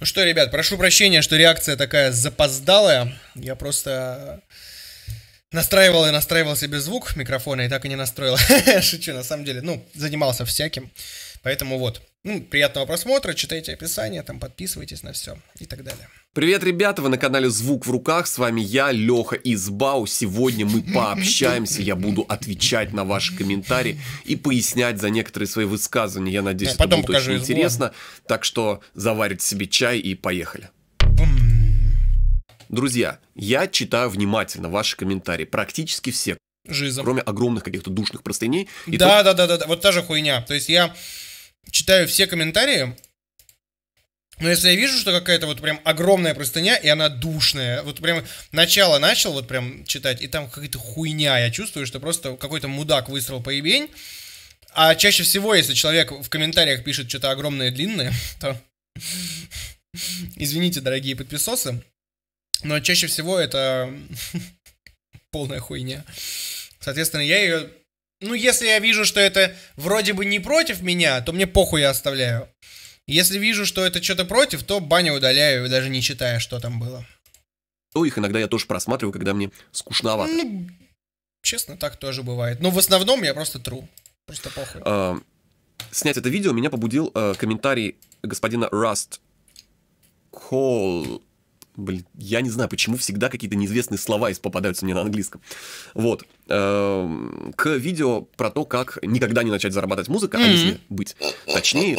Ну что, ребят, прошу прощения, что реакция такая запоздалая. Я просто настраивал и настраивал себе звук микрофона и так и не настроил. Шучу, на самом деле, ну, занимался всяким. Поэтому вот. Ну, приятного просмотра, читайте описание, там подписывайтесь на все и так далее. Привет, ребята, вы на канале «Звук в руках», с вами я, Леха из БАУ. Сегодня мы пообщаемся, я буду отвечать на ваши комментарии и пояснять за некоторые свои высказывания. Я надеюсь, я э, это будет очень интересно. Избор. Так что заварить себе чай и поехали. Друзья, я читаю внимательно ваши комментарии, практически все. Жизом. Кроме огромных каких-то душных простыней. Да, то... да, да, да, да, вот та же хуйня. То есть я читаю все комментарии, но если я вижу, что какая-то вот прям огромная простыня, и она душная, вот прям начало начал вот прям читать, и там какая-то хуйня, я чувствую, что просто какой-то мудак выстрел поебень, а чаще всего, если человек в комментариях пишет что-то огромное длинное, то... Извините, дорогие подписосы, но чаще всего это полная хуйня. Соответственно, я ее ну, если я вижу, что это вроде бы не против меня, то мне похуй я оставляю. Если вижу, что это что-то против, то баня удаляю, даже не читая, что там было. Ну, их иногда я тоже просматриваю, когда мне скучновато. Ну, честно, так тоже бывает. Но в основном я просто тру. Просто похуй. А, снять это видео меня побудил а, комментарий господина Rust. Холл. Блин, я не знаю, почему всегда какие-то неизвестные слова попадаются мне на английском. Вот. Эм, к видео про то, как никогда не начать зарабатывать музыка, а если быть точнее...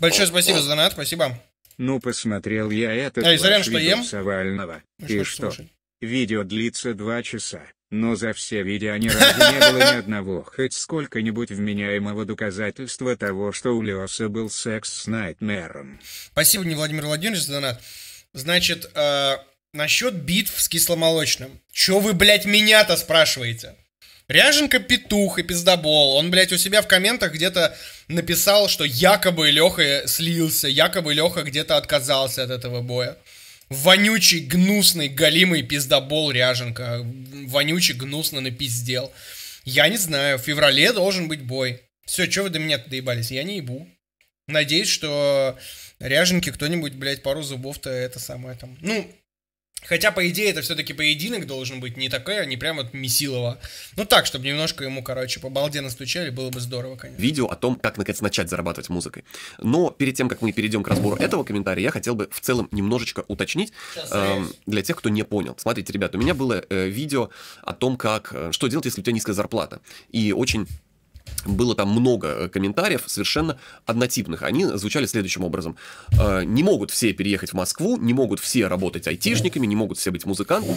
Большое спасибо за донат, спасибо. Ну, посмотрел я это. А, сорян, что ем? Савального. Ну, и что? что? Видео длится два часа. Но за все видео ни разу не было ни одного хоть сколько-нибудь вменяемого доказательства того, что у Леоса был секс с Найтмером. Спасибо, не Владимир Владимирович, за донат. Значит, э, насчет битв с кисломолочным. Че вы, блядь, меня-то спрашиваете? Ряженка петух и пиздобол. Он, блядь, у себя в комментах где-то написал, что якобы Леха слился, якобы Леха где-то отказался от этого боя. Вонючий, гнусный, голимый пиздобол Ряженка, Вонючий, гнусно напиздел. Я не знаю, в феврале должен быть бой. Все, что вы до меня то доебались? Я не ебу. Надеюсь, что ряженки кто-нибудь, блядь, пару зубов-то это самое там. Ну, Хотя, по идее, это все-таки поединок должен быть, не такой, а не прям вот месилово. Ну так, чтобы немножко ему, короче, по балде настучали, было бы здорово, конечно. Видео о том, как, наконец, начать зарабатывать музыкой. Но перед тем, как мы перейдем к разбору этого комментария, я хотел бы в целом немножечко уточнить э, для тех, кто не понял. Смотрите, ребят, у меня было э, видео о том, как, э, что делать, если у тебя низкая зарплата. И очень было там много э, комментариев совершенно однотипных. Они звучали следующим образом. «Э, не могут все переехать в Москву, не могут все работать айтишниками, не могут все быть музыкантами.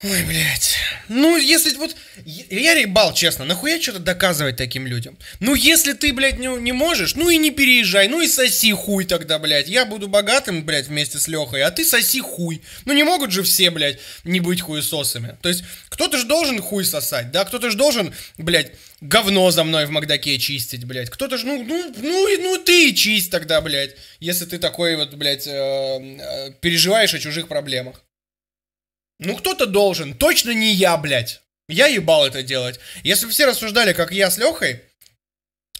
Ой, блядь. Ну, если вот... Я ребал, честно, нахуя что-то доказывать таким людям? Ну, если ты, блядь, не, не можешь, ну и не переезжай, ну и соси хуй тогда, блядь. Я буду богатым, блядь, вместе с Лехой, а ты соси хуй. Ну не могут же все, блядь, не быть хуесосами. То есть, кто-то же должен хуй сосать, да? Кто-то же должен, блядь, говно за мной в Макдаке чистить, блядь. Кто-то же, ну, ну, ну, ну ты чисть тогда, блядь. Если ты такой вот, блядь, э, э, переживаешь о чужих проблемах. Ну, кто-то должен. Точно не я, блядь. Я ебал это делать. Если бы все рассуждали, как я с Лехой,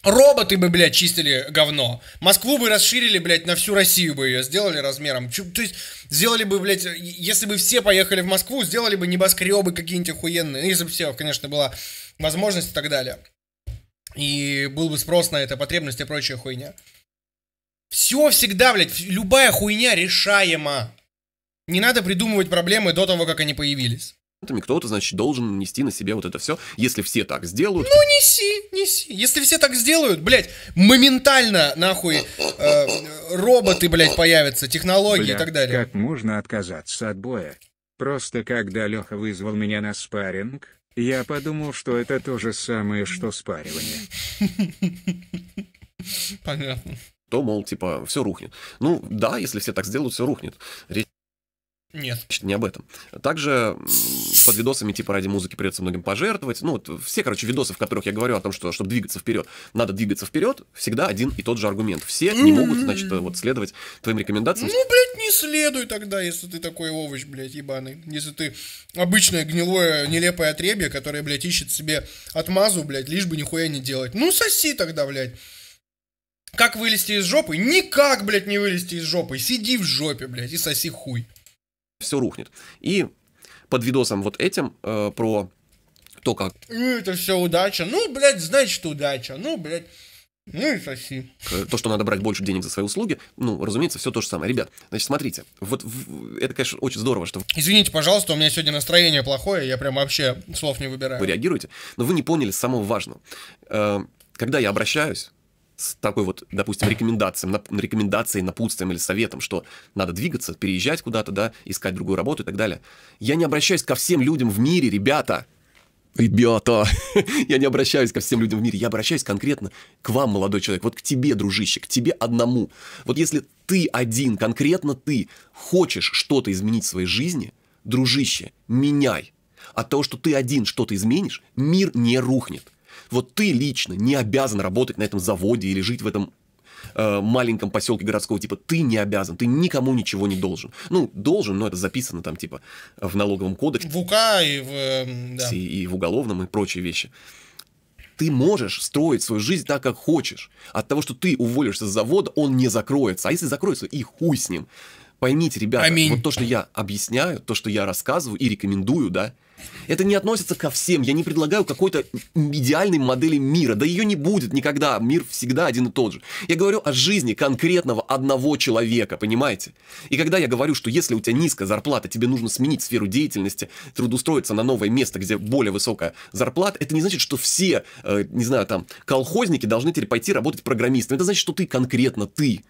роботы бы, блядь, чистили говно. Москву бы расширили, блядь, на всю Россию бы ее сделали размером. Чу, то есть, сделали бы, блядь, если бы все поехали в Москву, сделали бы небоскребы какие-нибудь охуенные. Ну, если бы все, конечно, была возможность и так далее. И был бы спрос на это, потребность и прочая хуйня. Все всегда, блядь, любая хуйня решаема. Не надо придумывать проблемы до того, как они появились. Кто-то, значит, должен нести на себе вот это все, если все так сделают. Ну, неси, неси. Если все так сделают, блядь, моментально, нахуй, э, роботы, блядь, появятся, технологии Бля, и так далее. Как можно отказаться от боя? Просто когда Леха вызвал меня на спарринг, я подумал, что это то же самое, что спаривание. Понятно. То, мол, типа, все рухнет. Ну, да, если все так сделают, все рухнет. Речь нет. Значит, не об этом. Также под видосами типа ради музыки придется многим пожертвовать. Ну, вот все, короче, видосы, в которых я говорю о том, что чтобы двигаться вперед, надо двигаться вперед, всегда один и тот же аргумент. Все не могут, значит, вот следовать твоим рекомендациям. Ну, блядь, не следуй тогда, если ты такой овощ, блядь, ебаный. Если ты обычное гнилое, нелепое отребье, которое, блядь, ищет себе отмазу, блядь, лишь бы нихуя не делать. Ну, соси тогда, блядь. Как вылезти из жопы? Никак, блядь, не вылезти из жопы. Сиди в жопе, блядь, и соси хуй все рухнет. И под видосом вот этим э, про то, как... «Ну, это все удача. Ну, блядь, значит удача. Ну, блядь. Ну и соси. То, что надо брать больше денег за свои услуги, ну, разумеется, все то же самое. Ребят, значит, смотрите, вот в... это, конечно, очень здорово, что... Извините, пожалуйста, у меня сегодня настроение плохое, я прям вообще слов не выбираю. Вы реагируете, но вы не поняли самого важного. Э, когда я обращаюсь с такой вот, допустим, рекомендацией, нап рекомендацией, напутствием или советом, что надо двигаться, переезжать куда-то, да, искать другую работу и так далее. Я не обращаюсь ко всем людям в мире, ребята. Ребята, я не обращаюсь ко всем людям в мире, я обращаюсь конкретно к вам, молодой человек, вот к тебе, дружище, к тебе одному. Вот если ты один, конкретно ты, хочешь что-то изменить в своей жизни, дружище, меняй. От того, что ты один что-то изменишь, мир не рухнет вот ты лично не обязан работать на этом заводе или жить в этом э, маленьком поселке городского типа ты не обязан, ты никому ничего не должен. Ну, должен, но это записано там типа в налоговом кодексе. В УК и в... Эм, да. и в уголовном и прочие вещи. Ты можешь строить свою жизнь так, как хочешь. От того, что ты уволишься с завода, он не закроется. А если закроется, и хуй с ним. Поймите, ребята, Аминь. вот то, что я объясняю, то, что я рассказываю и рекомендую, да, это не относится ко всем. Я не предлагаю какой-то идеальной модели мира. Да ее не будет никогда. Мир всегда один и тот же. Я говорю о жизни конкретного одного человека, понимаете? И когда я говорю, что если у тебя низкая зарплата, тебе нужно сменить сферу деятельности, трудоустроиться на новое место, где более высокая зарплата, это не значит, что все, э, не знаю, там, колхозники должны теперь пойти работать программистом. Это значит, что ты конкретно ты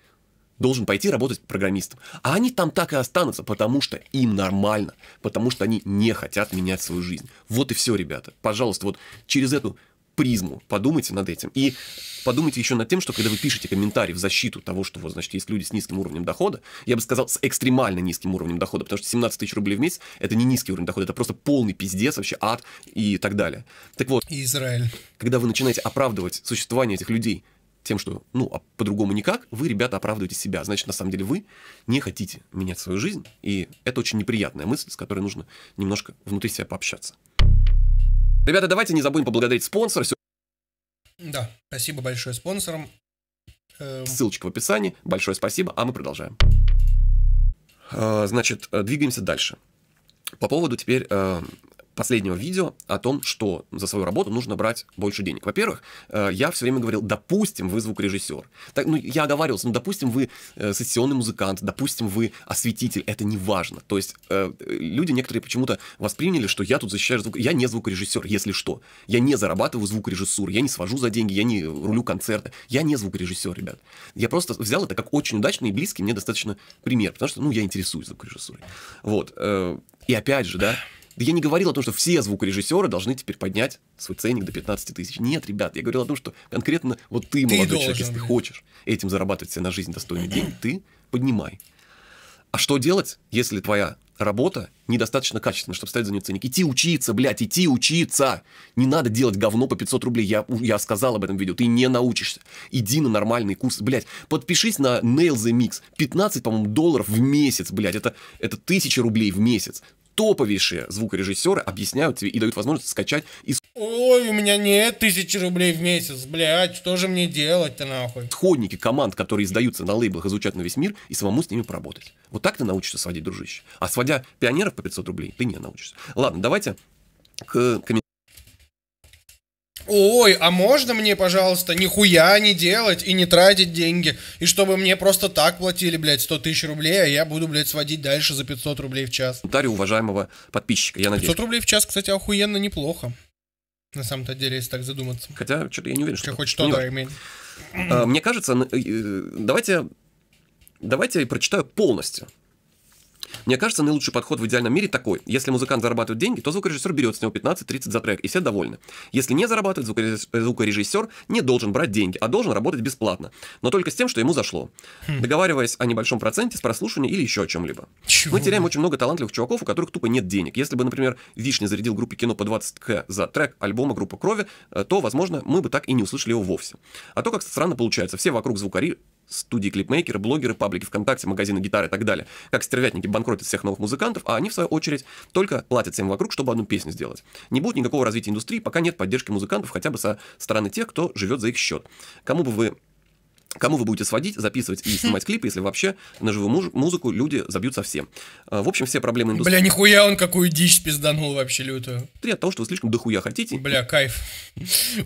должен пойти работать программистом. А они там так и останутся, потому что им нормально, потому что они не хотят менять свою жизнь. Вот и все, ребята. Пожалуйста, вот через эту призму подумайте над этим. И подумайте еще над тем, что когда вы пишете комментарий в защиту того, что вот, значит, есть люди с низким уровнем дохода, я бы сказал, с экстремально низким уровнем дохода, потому что 17 тысяч рублей в месяц – это не низкий уровень дохода, это просто полный пиздец, вообще ад и так далее. Так вот. Израиль. Когда вы начинаете оправдывать существование этих людей – тем, что, ну, а по-другому никак, вы, ребята, оправдываете себя. Значит, на самом деле вы не хотите менять свою жизнь, и это очень неприятная мысль, с которой нужно немножко внутри себя пообщаться. Ребята, давайте не забудем поблагодарить спонсора. Да, спасибо большое спонсорам. Эм. Ссылочка в описании. Большое спасибо, а мы продолжаем. Э, значит, э, двигаемся дальше. По поводу теперь э, последнего видео о том, что за свою работу нужно брать больше денег. Во-первых, э, я все время говорил, допустим, вы звукорежиссер. Так, ну, я оговаривался, ну, допустим, вы э, сессионный музыкант, допустим, вы осветитель, это не важно. То есть э, люди некоторые почему-то восприняли, что я тут защищаю звук... Я не звукорежиссер, если что. Я не зарабатываю звукорежиссуру, я не свожу за деньги, я не рулю концерты. Я не звукорежиссер, ребят. Я просто взял это как очень удачный и близкий мне достаточно пример, потому что, ну, я интересуюсь звукорежиссурой. Вот. И опять же, да, да я не говорил о том, что все звукорежиссеры должны теперь поднять свой ценник до 15 тысяч. Нет, ребят, я говорил о том, что конкретно вот ты, ты молодой должен, человек, если ты хочешь этим зарабатывать себе на жизнь достойный день, ты поднимай. А что делать, если твоя работа недостаточно качественная, чтобы ставить за нее ценник? Идти учиться, блядь, идти учиться! Не надо делать говно по 500 рублей, я, я сказал об этом видео, ты не научишься. Иди на нормальный курс, блядь. Подпишись на Nail the Mix, 15, по-моему, долларов в месяц, блядь, это, это тысяча рублей в месяц топовейшие звукорежиссеры объясняют тебе и дают возможность скачать из... Ой, у меня нет тысячи рублей в месяц, блядь, что же мне делать-то нахуй? Сходники команд, которые издаются на лейблах, изучать на весь мир и самому с ними поработать. Вот так ты научишься сводить, дружище. А сводя пионеров по 500 рублей, ты не научишься. Ладно, давайте к комментариям ой, а можно мне, пожалуйста, нихуя не делать и не тратить деньги, и чтобы мне просто так платили, блядь, 100 тысяч рублей, а я буду, блядь, сводить дальше за 500 рублей в час. Дарю уважаемого подписчика, я надеюсь. 500 рублей в час, кстати, охуенно неплохо. На самом-то деле, если так задуматься. Хотя, что-то я не уверен, что... Хоть ну что-то имеет. А, мне кажется, э, давайте, давайте я прочитаю полностью мне кажется, наилучший подход в идеальном мире такой. Если музыкант зарабатывает деньги, то звукорежиссер берет с него 15-30 за трек, и все довольны. Если не зарабатывает, звукорежиссер не должен брать деньги, а должен работать бесплатно. Но только с тем, что ему зашло. Хм. Договариваясь о небольшом проценте с прослушивания или еще о чем-либо. Мы теряем очень много талантливых чуваков, у которых тупо нет денег. Если бы, например, Вишня зарядил группе кино по 20к за трек альбома группы крови, э, то, возможно, мы бы так и не услышали его вовсе. А то как странно получается, все вокруг звукари студии клипмейкеры, блогеры, паблики ВКонтакте, магазины гитары и так далее, как стервятники банкротят всех новых музыкантов, а они, в свою очередь, только платят всем вокруг, чтобы одну песню сделать. Не будет никакого развития индустрии, пока нет поддержки музыкантов хотя бы со стороны тех, кто живет за их счет. Кому бы вы кому вы будете сводить, записывать и снимать клипы, если вообще на живую муж- музыку люди забьют совсем. А, в общем, все проблемы индустрии... Бля, нихуя он какую дичь спизданул вообще лютую. Три от того, что вы слишком дохуя хотите. Бля, кайф.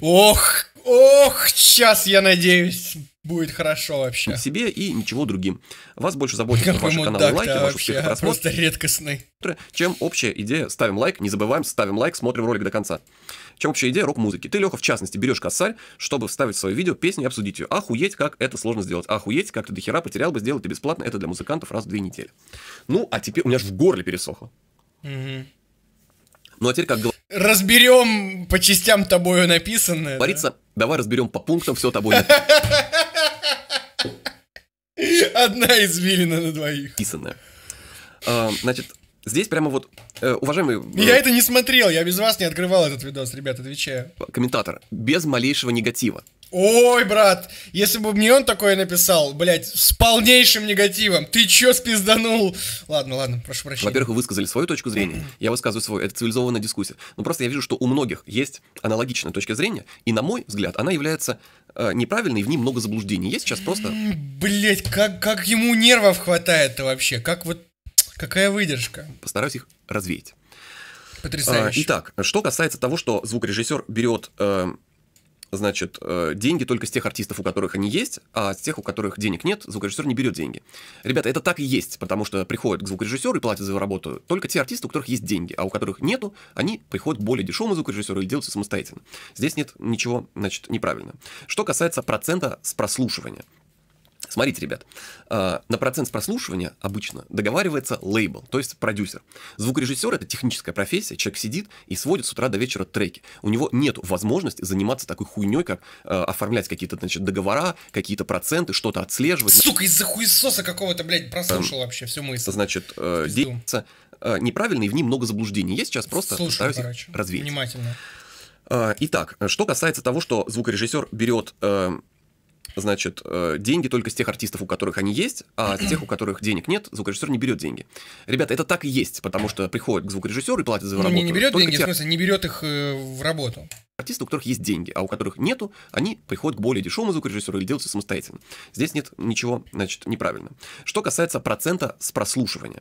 Ох, ох, сейчас я надеюсь будет хорошо вообще. Себе и ничего другим. Вас больше заботит Какой ваши каналы лайки, ваш успех а Просто редкостный. Чем общая идея, ставим лайк, не забываем, ставим лайк, смотрим ролик до конца. Чем общая идея рок-музыки. Ты, Леха, в частности, берешь косарь, чтобы вставить в свое видео песню и обсудить ее. Охуеть, как это сложно сделать. Охуеть, как ты дохера потерял бы, сделать это бесплатно. Это для музыкантов раз в две недели. Ну, а теперь у меня же в горле пересохло. Ну, а теперь как Разберем по частям тобою написанное. Борится, да? давай разберем по пунктам все тобой Одна извилина на двоих. Писанная. А, значит, Здесь прямо вот, э, уважаемые... Э, я это не смотрел, я без вас не открывал этот видос, ребят, отвечаю. Комментатор, без малейшего негатива. Ой, брат, если бы мне он такое написал, блядь, с полнейшим негативом, ты чё спизданул? Ладно, ладно, прошу прощения. Во-первых, вы высказали свою точку зрения, я высказываю свою, это цивилизованная дискуссия. Но ну, просто я вижу, что у многих есть аналогичная точка зрения, и на мой взгляд, она является э, неправильный, в ней много заблуждений. есть сейчас просто... Э, Блять, как, как ему нервов хватает-то вообще? Как вот... Какая выдержка? Постараюсь их развеять. Потрясающе. А, итак, что касается того, что звукорежиссер берет э, значит, э, деньги только с тех артистов, у которых они есть, а с тех, у которых денег нет, звукорежиссер не берет деньги. Ребята, это так и есть, потому что приходят к звукорежиссеру и платят за его работу только те артисты, у которых есть деньги, а у которых нету, они приходят к более дешевому звукорежиссеру и делают все самостоятельно. Здесь нет ничего, значит, неправильно. Что касается процента с прослушивания. Смотрите, ребят, э, на процент прослушивания обычно договаривается лейбл, то есть продюсер. Звукорежиссер — это техническая профессия, человек сидит и сводит с утра до вечера треки. У него нет возможности заниматься такой хуйней, как э, оформлять какие-то, значит, договора, какие-то проценты, что-то отслеживать. Сука, из-за хуесоса какого-то, блядь, прослушал эм, вообще всю мысль. Значит, э, деятельница э, неправильно, в ней много заблуждений. Я сейчас просто Слушаю, постараюсь короче, развеять. Внимательно. Э, итак, что касается того, что звукорежиссер берет значит, э, деньги только с тех артистов, у которых они есть, а с тех, у которых денег нет, звукорежиссер не берет деньги. Ребята, это так и есть, потому что приходит к звукорежиссеру и платит за работу. Ну, не, не берет только деньги, те... в смысле, не берет их э, в работу. Артисты, у которых есть деньги, а у которых нету, они приходят к более дешевому звукорежиссеру или делаются самостоятельно. Здесь нет ничего, значит, неправильно. Что касается процента с прослушивания.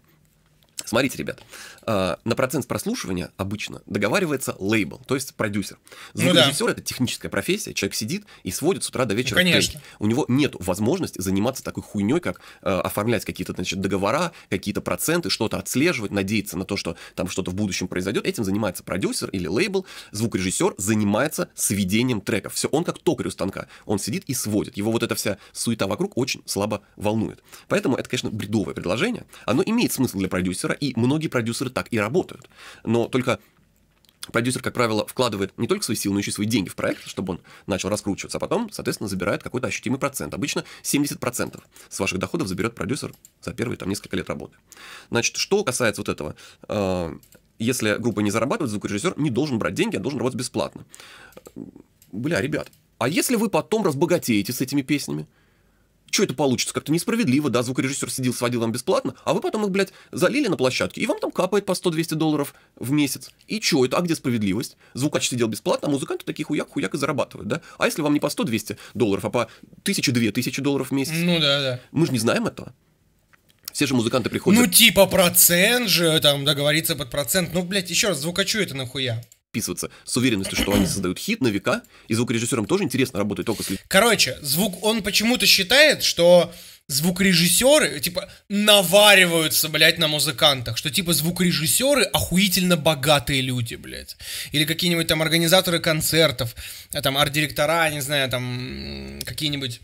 Смотрите, ребят, э, на процент прослушивания обычно договаривается лейбл, то есть продюсер. Звукорежиссер ну, да. это техническая профессия, человек сидит и сводит с утра до вечера. Ну, конечно. Тейки. У него нет возможности заниматься такой хуйней, как э, оформлять какие-то значит, договора, какие-то проценты, что-то отслеживать, надеяться на то, что там что-то в будущем произойдет. Этим занимается продюсер или лейбл. Звукорежиссер занимается сведением треков. Все, он как токарь у станка. Он сидит и сводит. Его вот эта вся суета вокруг очень слабо волнует. Поэтому это, конечно, бредовое предложение. Оно имеет смысл для продюсера, продюсера, и многие продюсеры так и работают. Но только продюсер, как правило, вкладывает не только свои силы, но еще и свои деньги в проект, чтобы он начал раскручиваться, а потом, соответственно, забирает какой-то ощутимый процент. Обычно 70% с ваших доходов заберет продюсер за первые там несколько лет работы. Значит, что касается вот этого, э, если группа не зарабатывает, звукорежиссер не должен брать деньги, а должен работать бесплатно. Бля, ребят, а если вы потом разбогатеете с этими песнями? что это получится? Как-то несправедливо, да, звукорежиссер сидел, сводил вам бесплатно, а вы потом их, блядь, залили на площадке, и вам там капает по 100-200 долларов в месяц. И что это? А где справедливость? Звукач сидел бесплатно, а музыканты такие хуяк-хуяк и зарабатывают, да? А если вам не по 100-200 долларов, а по 1000-2000 долларов в месяц? Ну да, да. Мы же не знаем этого. Все же музыканты приходят. Ну, типа процент же, там договориться под процент. Ну, блядь, еще раз, звукачу это нахуя вписываться с уверенностью, что они создают хит на века, и звукорежиссерам тоже интересно работать только с... людьми. Короче, звук, он почему-то считает, что звукорежиссеры, типа, навариваются, блядь, на музыкантах, что, типа, звукорежиссеры охуительно богатые люди, блядь. Или какие-нибудь там организаторы концертов, а там, арт-директора, не знаю, там, какие-нибудь...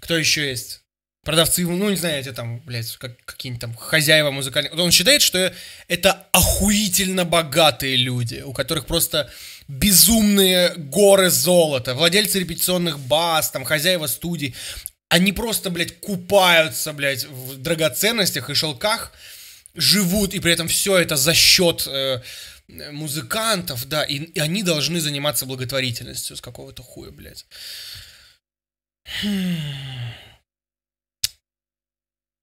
Кто еще есть? продавцы, ну, не знаю, эти там, блядь, как, какие-нибудь там хозяева музыкальные. Он считает, что это охуительно богатые люди, у которых просто безумные горы золота, владельцы репетиционных баз, там, хозяева студий. Они просто, блядь, купаются, блядь, в драгоценностях и шелках, живут, и при этом все это за счет э, музыкантов, да, и, и они должны заниматься благотворительностью с какого-то хуя, блядь. Хм.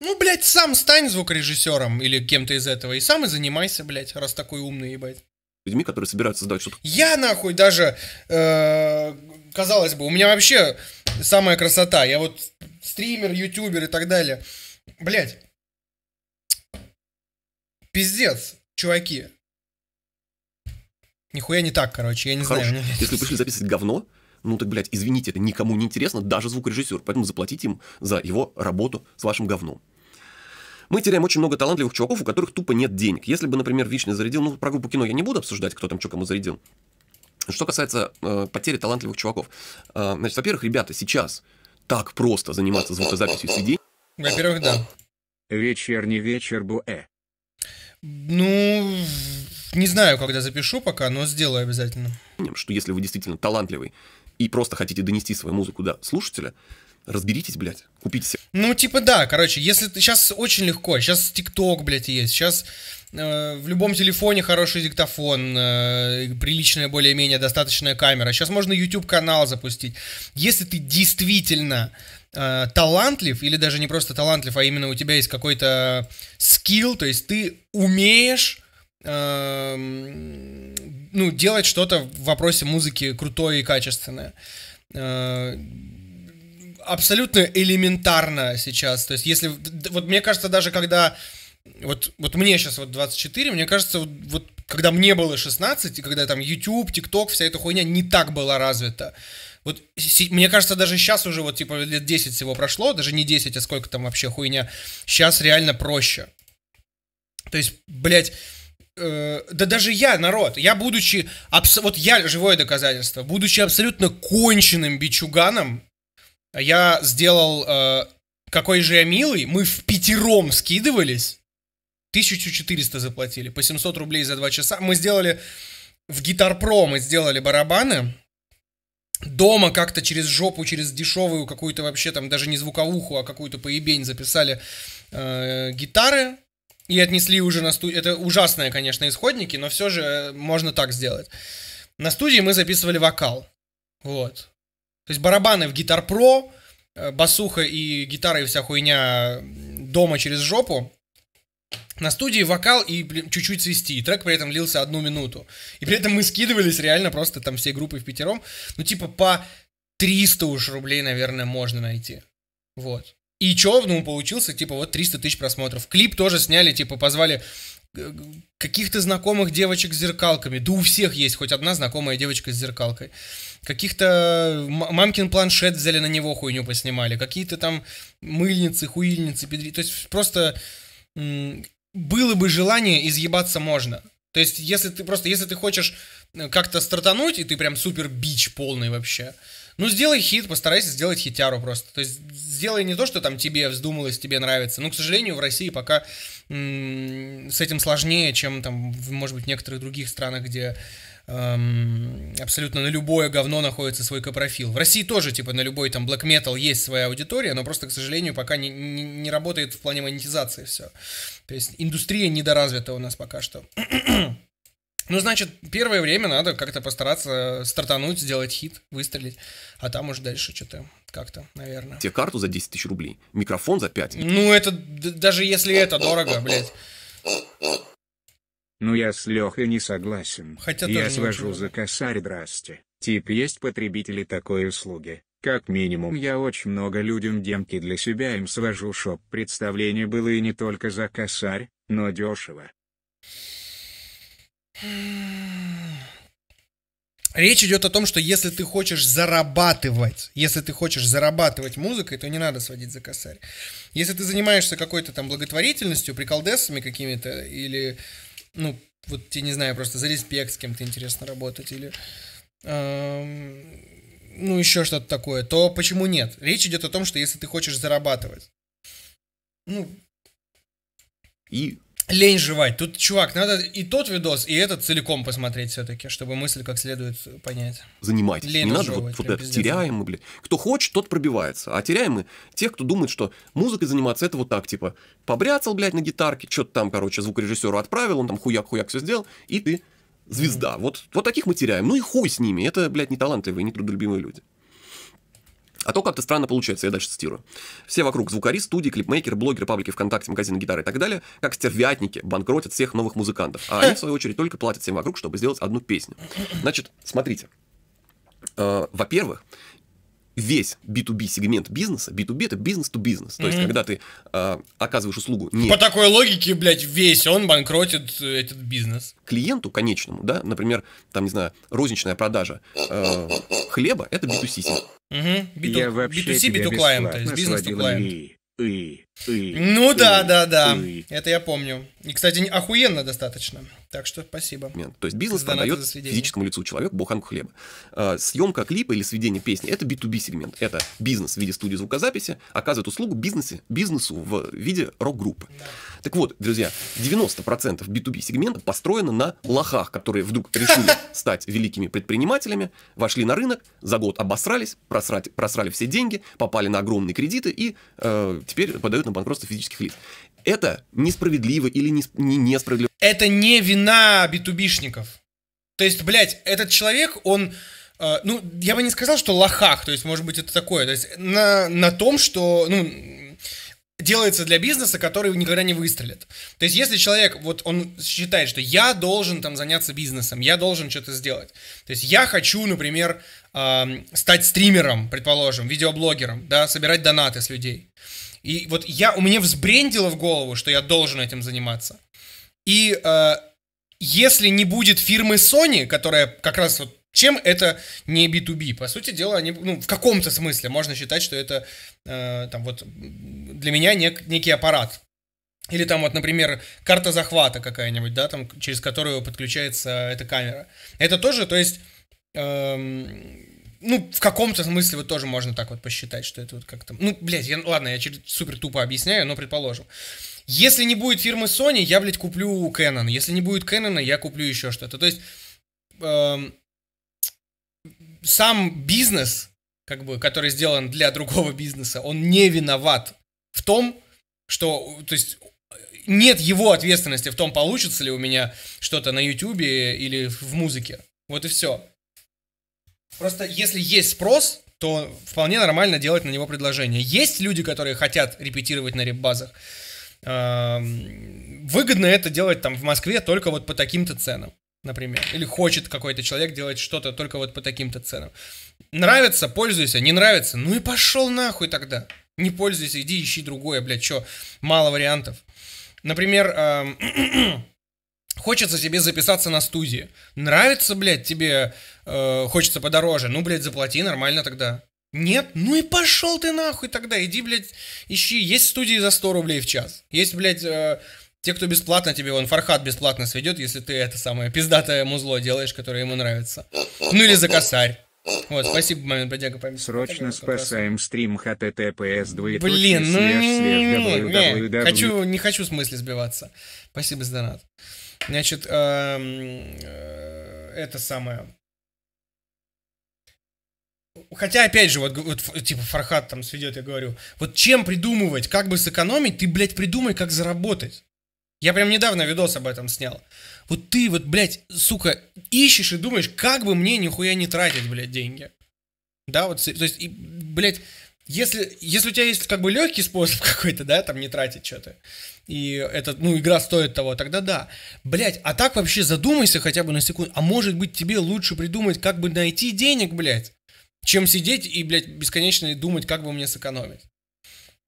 Ну, блядь, сам стань звукорежиссером или кем-то из этого, и сам и занимайся, блядь, раз такой умный, ебать. Людьми, которые собираются создавать что-то. Я нахуй даже, э, казалось бы, у меня вообще самая красота. Я вот стример, ютубер и так далее. Блядь. Пиздец, чуваки. Нихуя не так, короче, я не Хорош. знаю. Если вы пришли записывать говно, ну так, блядь, извините, это никому не интересно, даже звукорежиссер. Поэтому заплатите им за его работу с вашим говном. Мы теряем очень много талантливых чуваков, у которых тупо нет денег. Если бы, например, Вичный зарядил, ну, про группу кино я не буду обсуждать, кто там что кому зарядил. Что касается э, потери талантливых чуваков. Э, значит, во-первых, ребята, сейчас так просто заниматься звукозаписью CD. Во-первых, да. Вечер не вечер, буэ. Ну, не знаю, когда запишу пока, но сделаю обязательно. Что если вы действительно талантливый и просто хотите донести свою музыку до слушателя, разберитесь, блядь, купите себе. Ну, типа, да, короче, если ты сейчас очень легко, сейчас ТикТок, блядь, есть, сейчас э, в любом телефоне хороший диктофон, э, приличная более-менее достаточная камера, сейчас можно YouTube-канал запустить. Если ты действительно э, талантлив, или даже не просто талантлив, а именно у тебя есть какой-то скилл, то есть ты умеешь э, ну, делать что-то в вопросе музыки крутое и качественное, э, абсолютно элементарно сейчас. То есть, если... Вот мне кажется, даже когда... Вот, вот мне сейчас вот 24, мне кажется, вот, вот когда мне было 16, и когда там YouTube, TikTok, вся эта хуйня не так была развита. Вот мне кажется, даже сейчас уже вот типа лет 10 всего прошло, даже не 10, а сколько там вообще хуйня. Сейчас реально проще. То есть, блядь, э, да даже я, народ, я будучи, абс- вот я живое доказательство, будучи абсолютно конченным бичуганом, я сделал э, «Какой же я милый». Мы в пятером скидывались. 1400 заплатили. По 700 рублей за два часа. Мы сделали... В Гитарпро мы сделали барабаны. Дома как-то через жопу, через дешевую какую-то вообще там даже не звуковуху, а какую-то поебень записали э, гитары и отнесли уже на студию. Это ужасные, конечно, исходники, но все же э, можно так сделать. На студии мы записывали вокал. Вот. То есть барабаны в Гитар Про, э, басуха и гитара и вся хуйня дома через жопу. На студии вокал и блин, чуть-чуть свести, и трек при этом лился одну минуту. И при этом мы скидывались реально просто там всей группой в пятером, ну типа по 300 уж рублей, наверное, можно найти. Вот. И чё, ну, получился, типа, вот 300 тысяч просмотров. Клип тоже сняли, типа, позвали э, каких-то знакомых девочек с зеркалками. Да у всех есть хоть одна знакомая девочка с зеркалкой каких-то мамкин планшет взяли на него хуйню поснимали, какие-то там мыльницы, хуильницы, педри. То есть просто было бы желание, изъебаться можно. То есть, если ты просто, если ты хочешь э, как-то стартануть, и ты прям супер бич полный вообще, ну, сделай хит, постарайся сделать хитяру просто. То есть, сделай не то, что там тебе вздумалось, тебе нравится. Но к сожалению, в России пока с этим сложнее, чем там, в, может быть, в некоторых других странах, где эм, абсолютно на любое говно находится свой копрофил. В России тоже, типа, на любой там black metal есть своя аудитория, но просто, к сожалению, пока не, не, не работает в плане монетизации все. То есть индустрия недоразвита у нас пока что. Ну, значит, первое время надо как-то постараться стартануть, сделать хит, выстрелить, а там уже дальше что-то как-то, наверное. Тебе карту за 10 тысяч рублей, микрофон за 5. Ну, это даже если это дорого, блядь. Ну я с Лехой не согласен. Хотя я свожу за косарь, здрасте. Тип есть потребители такой услуги. Как минимум я очень много людям демки для себя им свожу шоп. Представление было и не только за косарь, но дешево. Речь идет о том, что если ты хочешь зарабатывать, если ты хочешь зарабатывать музыкой, то не надо сводить за косарь. Если ты занимаешься какой-то там благотворительностью, приколдесами какими-то или ну, вот, я не знаю, просто за респект с кем-то интересно работать или ну, еще что-то такое, то почему нет? Речь идет о том, что если ты хочешь зарабатывать, ну... И лень жевать. Тут, чувак, надо и тот видос, и этот целиком посмотреть все-таки, чтобы мысль как следует понять. Занимайтесь. Лень не надо вот, вот это. Теряем мы, блин. Кто хочет, тот пробивается. А теряем мы тех, кто думает, что музыкой заниматься это вот так, типа, побряцал, блядь, на гитарке, что-то там, короче, звукорежиссеру отправил, он там хуяк-хуяк все сделал, и ты звезда. Mm-hmm. Вот, вот таких мы теряем. Ну и хуй с ними. Это, блядь, не талантливые, не трудолюбивые люди. А то как-то странно получается, я дальше цитирую. Все вокруг, звукари, студии, клипмейкеры, блогеры, паблики ВКонтакте, магазины гитары и так далее, как стервятники, банкротят всех новых музыкантов. А они, в свою очередь, только платят всем вокруг, чтобы сделать одну песню. Значит, смотрите. Э, во-первых, весь B2B сегмент бизнеса, B2B это бизнес-то-бизнес. То есть, когда ты э, оказываешь услугу не... По такой логике, блядь, весь он банкротит э, этот бизнес. Клиенту конечному, да, например, там, не знаю, розничная продажа э, хлеба, это B2C. Угу. B2, Я B2C, B2 client, то есть бизнес to client. И, и, ну и, да, да, да, это я помню. И, кстати, охуенно достаточно. Так что спасибо. Нет. То есть бизнес продает физическому лицу человек буханку хлеба. А, съемка клипа или сведение песни – это B2B сегмент. Это бизнес в виде студии звукозаписи оказывает услугу бизнесе, бизнесу в виде рок-группы. Да. Так вот, друзья, 90% B2B сегмента построено на лохах, которые вдруг решили стать великими предпринимателями, вошли на рынок, за год обосрались, просрать, просрали все деньги, попали на огромные кредиты и э, теперь подают на банкротство физических лиц. Это несправедливо или не, не несправедливо это не вина битубишников. То есть, блядь, этот человек, он... Э, ну, я бы не сказал, что лохах, то есть, может быть, это такое. То есть, на, на том, что, ну, делается для бизнеса, который никогда не выстрелит. То есть, если человек, вот он считает, что я должен там заняться бизнесом, я должен что-то сделать. То есть, я хочу, например, э, стать стримером, предположим, видеоблогером, да, собирать донаты с людей. И вот я, у меня взбрендило в голову, что я должен этим заниматься. И э, если не будет фирмы Sony, которая как раз вот чем это не B2B? По сути дела, они, ну, в каком-то смысле можно считать, что это э, там вот для меня нек, некий аппарат. Или там вот, например, карта захвата какая-нибудь, да, там, через которую подключается эта камера. Это тоже, то есть, эм, ну, в каком-то смысле вот тоже можно так вот посчитать, что это вот как-то... Ну, блядь, я, ладно, я супер тупо объясняю, но предположим. Если не будет фирмы Sony, я, блядь, куплю Canon. Если не будет Canon, я куплю еще что-то. То есть эм, сам бизнес, как бы, который сделан для другого бизнеса, он не виноват в том, что, то есть нет его ответственности в том, получится ли у меня что-то на YouTube или в музыке. Вот и все. Просто если есть спрос, то вполне нормально делать на него предложение. Есть люди, которые хотят репетировать на реп-базах выгодно это делать там в Москве только вот по таким-то ценам, например. Или хочет какой-то человек делать что-то только вот по таким-то ценам. Нравится, пользуйся, не нравится, ну и пошел нахуй тогда. Не пользуйся, иди ищи другое, блядь, что, мало вариантов. Например, хочется тебе записаться на студии. Нравится, блядь, тебе э хочется подороже, ну, блядь, заплати нормально тогда. Нет? Ну и пошел ты нахуй тогда, иди, блядь, ищи. Есть студии за 100 рублей в час. Есть, блядь, э, те, кто бесплатно тебе, вон Фархат бесплатно сведет, если ты это самое пиздатое музло делаешь, которое ему нравится. Ну или за косарь. Вот, спасибо, момент бодяга память. Срочно спасаем стрим https 2 Блин, ну, не, хочу, не хочу с мысли сбиваться. Спасибо за донат. Значит, это самое. Хотя, опять же, вот, вот типа Фархат там сведет, я говорю, вот чем придумывать, как бы сэкономить, ты, блядь, придумай, как заработать. Я прям недавно видос об этом снял. Вот ты вот, блядь, сука, ищешь и думаешь, как бы мне нихуя не тратить, блядь, деньги. Да, вот, то есть, и, блядь, если, если у тебя есть как бы легкий способ какой-то, да, там не тратить что-то, и это, ну, игра стоит того, тогда да. Блять, а так вообще задумайся хотя бы на секунду, а может быть тебе лучше придумать, как бы найти денег, блядь, чем сидеть и, блядь, бесконечно думать, как бы мне сэкономить.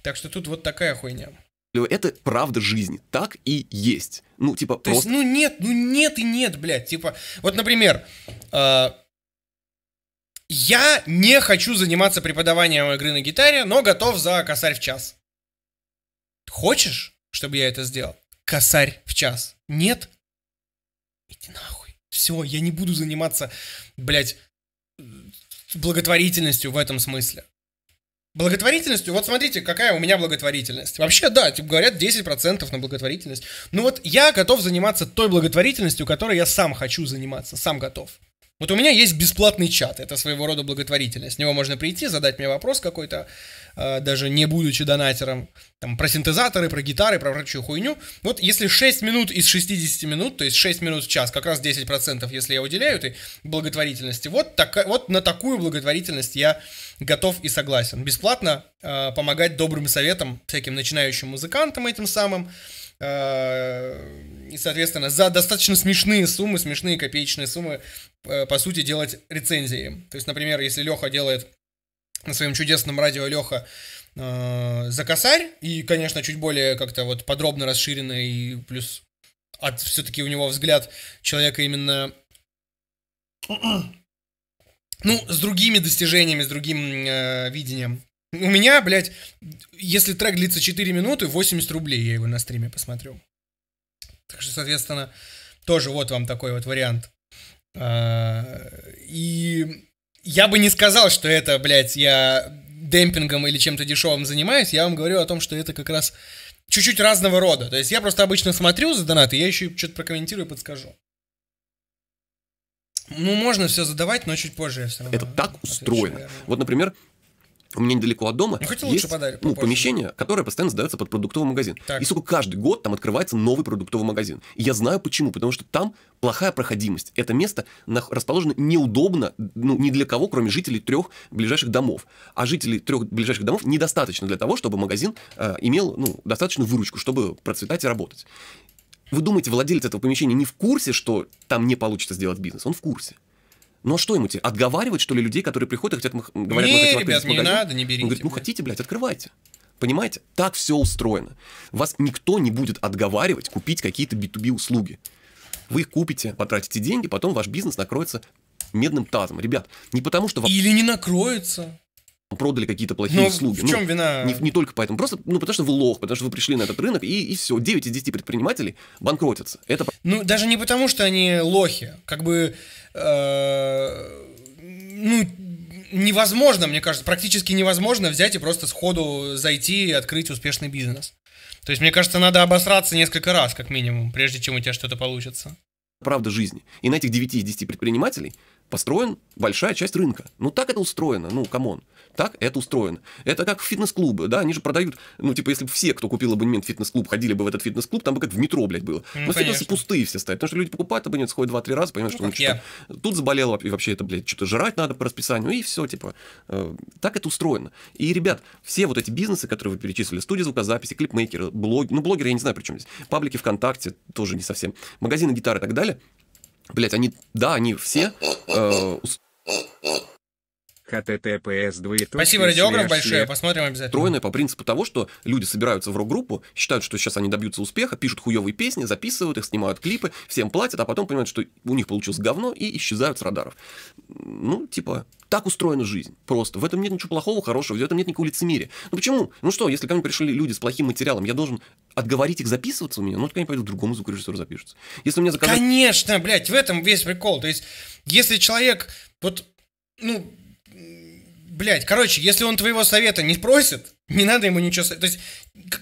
Так что тут вот такая хуйня. Это правда жизни. Так и есть. Ну, типа, То просто... есть, ну нет, ну нет и нет, блядь. Типа, вот, например, э, я не хочу заниматься преподаванием игры на гитаре, но готов за косарь в час. Хочешь, чтобы я это сделал? Косарь в час. Нет? Иди нахуй. Все, я не буду заниматься, блядь, благотворительностью в этом смысле. Благотворительностью, вот смотрите, какая у меня благотворительность. Вообще, да, типа говорят 10% на благотворительность. Ну вот я готов заниматься той благотворительностью, которой я сам хочу заниматься, сам готов. Вот у меня есть бесплатный чат, это своего рода благотворительность. С него можно прийти, задать мне вопрос какой-то, а, даже не будучи донатером, там, про синтезаторы, про гитары, про прочую хуйню. Вот если 6 минут из 60 минут, то есть 6 минут в час, как раз 10%, если я уделяю этой благотворительности, вот, так, вот на такую благотворительность я готов и согласен. Бесплатно э, помогать добрым советам всяким начинающим музыкантам этим самым, Э, и, соответственно, за достаточно смешные суммы, смешные копеечные суммы, э, по сути, делать рецензии. То есть, например, если Леха делает на своем чудесном радио Леха э, за косарь, и, конечно, чуть более как-то вот подробно расширенный и плюс от все-таки у него взгляд человека именно ну, с другими достижениями, с другим э, видением. У меня, блядь, если трек длится 4 минуты, 80 рублей я его на стриме посмотрю. Так что, соответственно, тоже вот вам такой вот вариант. А, и я бы не сказал, что это, блядь, я демпингом или чем-то дешевым занимаюсь. Я вам говорю о том, что это как раз чуть-чуть разного рода. То есть я просто обычно смотрю за донаты, я еще что-то прокомментирую и подскажу. Ну, можно все задавать, но чуть позже я все равно. Это так устроено. Наверное. Вот, например, у меня недалеко от дома ну, есть подарок, ну, помещение, которое постоянно сдается под продуктовый магазин. Так. И, сука, каждый год там открывается новый продуктовый магазин. И я знаю почему, потому что там плохая проходимость. Это место расположено неудобно, ну, ни для кого, кроме жителей трех ближайших домов. А жителей трех ближайших домов недостаточно для того, чтобы магазин э, имел, ну, достаточную выручку, чтобы процветать и работать. Вы думаете, владелец этого помещения не в курсе, что там не получится сделать бизнес? Он в курсе. Ну а что ему тебе? Отговаривать, что ли, людей, которые приходят и хотят, говорят, не, мы хотим ребят, не магазин. надо, не берите. Он говорит, ну хотите, блядь, открывайте. Понимаете? Так все устроено. Вас никто не будет отговаривать купить какие-то B2B услуги. Вы их купите, потратите деньги, потом ваш бизнес накроется медным тазом. Ребят, не потому что... Вам... Или не накроется продали какие-то плохие Но ну, услуги. В чем ну, вина? Не, не только поэтому. Просто, ну, потому что вы лох, потому что вы пришли на этот рынок, и, и все. 9 из 10 предпринимателей банкротятся. Это... Ну, даже не потому, что они лохи. Как бы... Э, ну, невозможно, мне кажется, практически невозможно взять и просто сходу зайти и открыть успешный бизнес. То есть, мне кажется, надо обосраться несколько раз, как минимум, прежде чем у тебя что-то получится. Правда жизни. И на этих 9 из 10 предпринимателей построен большая часть рынка. Ну так это устроено, ну камон. Так это устроено. Это как фитнес-клубы, да, они же продают, ну, типа, если бы все, кто купил абонемент в фитнес-клуб, ходили бы в этот фитнес-клуб, там бы как в метро, блядь, было. Ну, Но фитнесы пустые все стоят, потому что люди покупают абонемент, сходят 2-3 раза, понимают, ну, что он что тут заболел, и вообще это, блядь, что-то жрать надо по расписанию, и все, типа, э, так это устроено. И, ребят, все вот эти бизнесы, которые вы перечислили, студии звукозаписи, клипмейкеры, блоги, ну, блогеры, я не знаю, при чем здесь, паблики ВКонтакте, тоже не совсем, магазины гитары и так далее, блядь, они, да, они все э, https Спасибо, радиограф большое, посмотрим обязательно. Тройное по принципу того, что люди собираются в рок-группу, считают, что сейчас они добьются успеха, пишут хуевые песни, записывают их, снимают клипы, всем платят, а потом понимают, что у них получилось говно и исчезают с радаров. Ну, типа, так устроена жизнь. Просто. В этом нет ничего плохого, хорошего, в этом нет никакого лицемерия. Ну почему? Ну что, если ко мне пришли люди с плохим материалом, я должен отговорить их записываться у меня? Ну, только они пойдут к другому звукорежиссеру запишутся. Если мне заказать... Конечно, блядь, в этом весь прикол. То есть, если человек... Вот, ну, блядь, короче, если он твоего совета не просит, не надо ему ничего... То есть,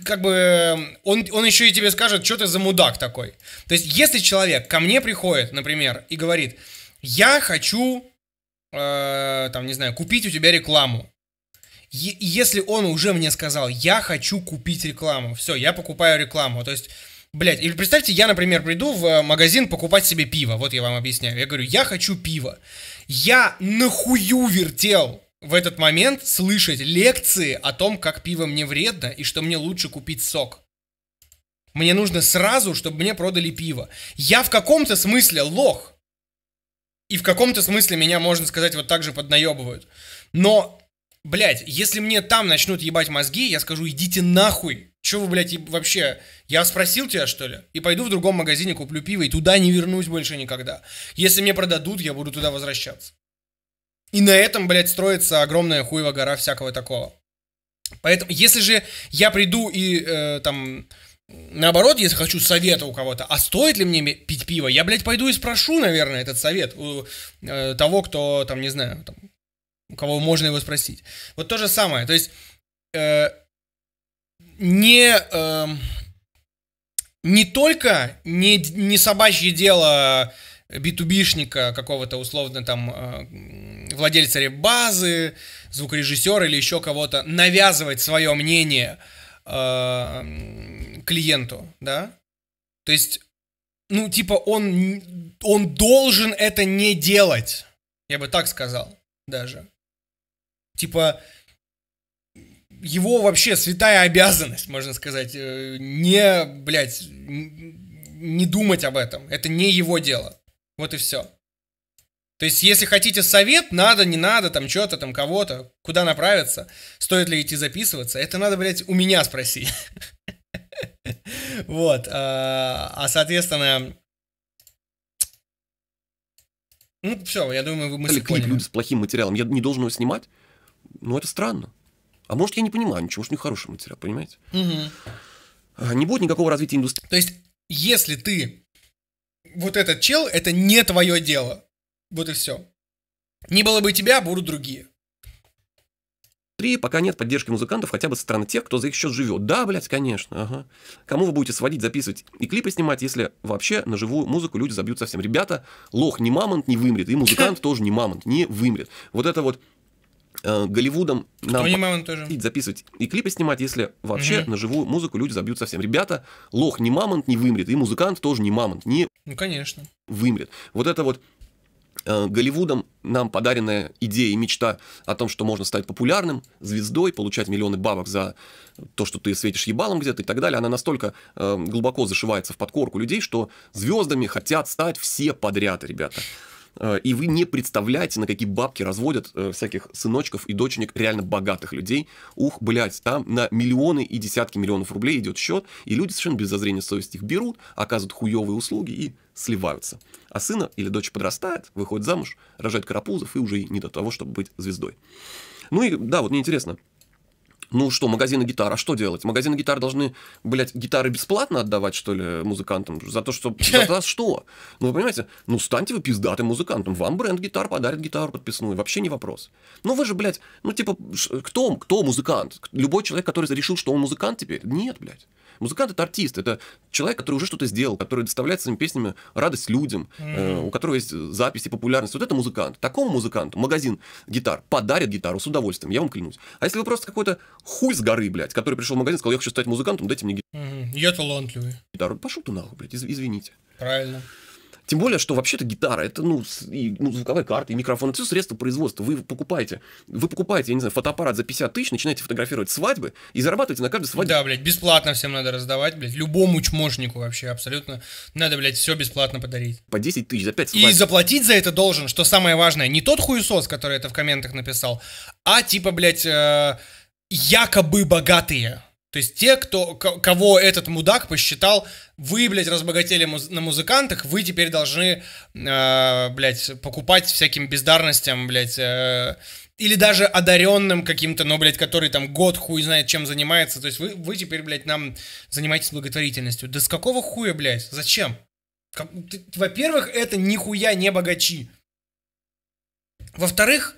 как бы, эм, он, он еще и тебе скажет, что ты за мудак такой. То есть, если человек ко мне приходит, например, и говорит, я хочу, э, там, не знаю, купить у тебя рекламу. Е- если он уже мне сказал, я хочу купить рекламу, все, я покупаю рекламу. То есть, блядь, или представьте, я, например, приду в э, магазин покупать себе пиво, вот я вам объясняю. Я говорю, я хочу пиво. Я нахую вертел в этот момент слышать лекции о том, как пиво мне вредно и что мне лучше купить сок. Мне нужно сразу, чтобы мне продали пиво. Я в каком-то смысле лох. И в каком-то смысле меня, можно сказать, вот так же поднаебывают. Но, блядь, если мне там начнут ебать мозги, я скажу, идите нахуй. Че вы, блядь, вообще? Я спросил тебя, что ли? И пойду в другом магазине, куплю пиво, и туда не вернусь больше никогда. Если мне продадут, я буду туда возвращаться. И на этом, блядь, строится огромная хуева гора всякого такого. Поэтому, если же я приду и э, там, наоборот, если хочу совета у кого-то, а стоит ли мне пить пиво, я, блядь, пойду и спрошу, наверное, этот совет у э, того, кто, там, не знаю, там, у кого можно его спросить. Вот то же самое, то есть э, не... Э, не только не, не собачье дело битубишника, какого-то условно там э, владельца базы, звукорежиссера или еще кого-то навязывать свое мнение э, клиенту, да? То есть, ну, типа, он, он должен это не делать. Я бы так сказал даже. Типа, его вообще святая обязанность, можно сказать, э, не, блядь, не думать об этом. Это не его дело. Вот и все. То есть, если хотите совет, надо, не надо, там что-то, там кого-то, куда направиться, стоит ли идти записываться, это надо, блядь, у меня спросить. Вот. А, а, соответственно... Ну, все, я думаю, вы мысли клип люди с плохим материалом, я не должен его снимать? Ну, это странно. А может, я не понимаю, ничего ж не хороший материал, понимаете? А, не будет никакого развития индустрии. То есть, если ты вот этот чел, это не твое дело. Вот и все. Не было бы тебя, будут другие. Три, пока нет поддержки музыкантов хотя бы со стороны тех, кто за их счет живет. Да, блядь, конечно, ага. Кому вы будете сводить, записывать и клипы снимать, если вообще на живую музыку люди забьют совсем? Ребята, лох не мамонт, не вымрет, и музыкант тоже не мамонт, не вымрет. Вот это вот Э, Голливудом нам тоже. записывать и клипы снимать, если вообще угу. на живую музыку люди забьют совсем. Ребята, лох не мамонт, не вымрет, и музыкант тоже не мамонт, не ну, конечно. вымрет. Вот это вот э, Голливудом нам подаренная идея и мечта о том, что можно стать популярным, звездой, получать миллионы бабок за то, что ты светишь ебалом где-то и так далее, она настолько э, глубоко зашивается в подкорку людей, что звездами хотят стать все подряд, ребята. Э, и вы не представляете, на какие бабки разводят э, всяких сыночков и доченек реально богатых людей. Ух, блядь, там на миллионы и десятки миллионов рублей идет счет, и люди совершенно без зазрения совести их берут, оказывают хуевые услуги и сливаются. А сына или дочь подрастает, выходит замуж, рожает карапузов и уже не до того, чтобы быть звездой. Ну и да, вот мне интересно, ну что, магазины гитар, а что делать? Магазины гитар должны, блядь, гитары бесплатно отдавать, что ли, музыкантам? За то, что... За то, что? Ну, вы понимаете? Ну, станьте вы пиздатым музыкантом. Вам бренд гитар подарит гитару подписную. Вообще не вопрос. Ну, вы же, блядь, ну, типа, кто, кто музыкант? Любой человек, который решил, что он музыкант теперь? Нет, блядь. Музыкант — это артист, это человек, который уже что-то сделал, который доставляет своими песнями радость людям, э, у которого есть записи, популярность. Вот это музыкант. Такому музыканту магазин гитар подарит гитару с удовольствием, я вам клянусь. А если вы просто какой-то хуй с горы, блядь, который пришел в магазин и сказал, я хочу стать музыкантом, дайте мне гитару. Я талантливый. Гитару, пошел ты нахуй, блядь, из- извините. Правильно. Тем более, что вообще-то гитара, это, ну, и, ну, звуковая карта, и микрофон, это все средства производства. Вы покупаете, вы покупаете, я не знаю, фотоаппарат за 50 тысяч, начинаете фотографировать свадьбы и зарабатываете на каждой свадьбе. Да, блядь, бесплатно всем надо раздавать, блядь, любому чмошнику вообще абсолютно. Надо, блядь, все бесплатно подарить. По 10 тысяч, за 5 свадеб. И заплатить за это должен, что самое важное, не тот хуесос, который это в комментах написал, а типа, блядь, э, якобы богатые. То есть те, кто, кого этот мудак посчитал, вы, блядь, разбогатели муз на музыкантах, вы теперь должны, э, блядь, покупать всяким бездарностям, блядь, э, или даже одаренным каким-то, но, ну, блядь, который там год хуй знает чем занимается. То есть вы, вы теперь, блядь, нам занимаетесь благотворительностью. Да с какого хуя, блядь? Зачем? Во-первых, это нихуя не богачи. Во-вторых,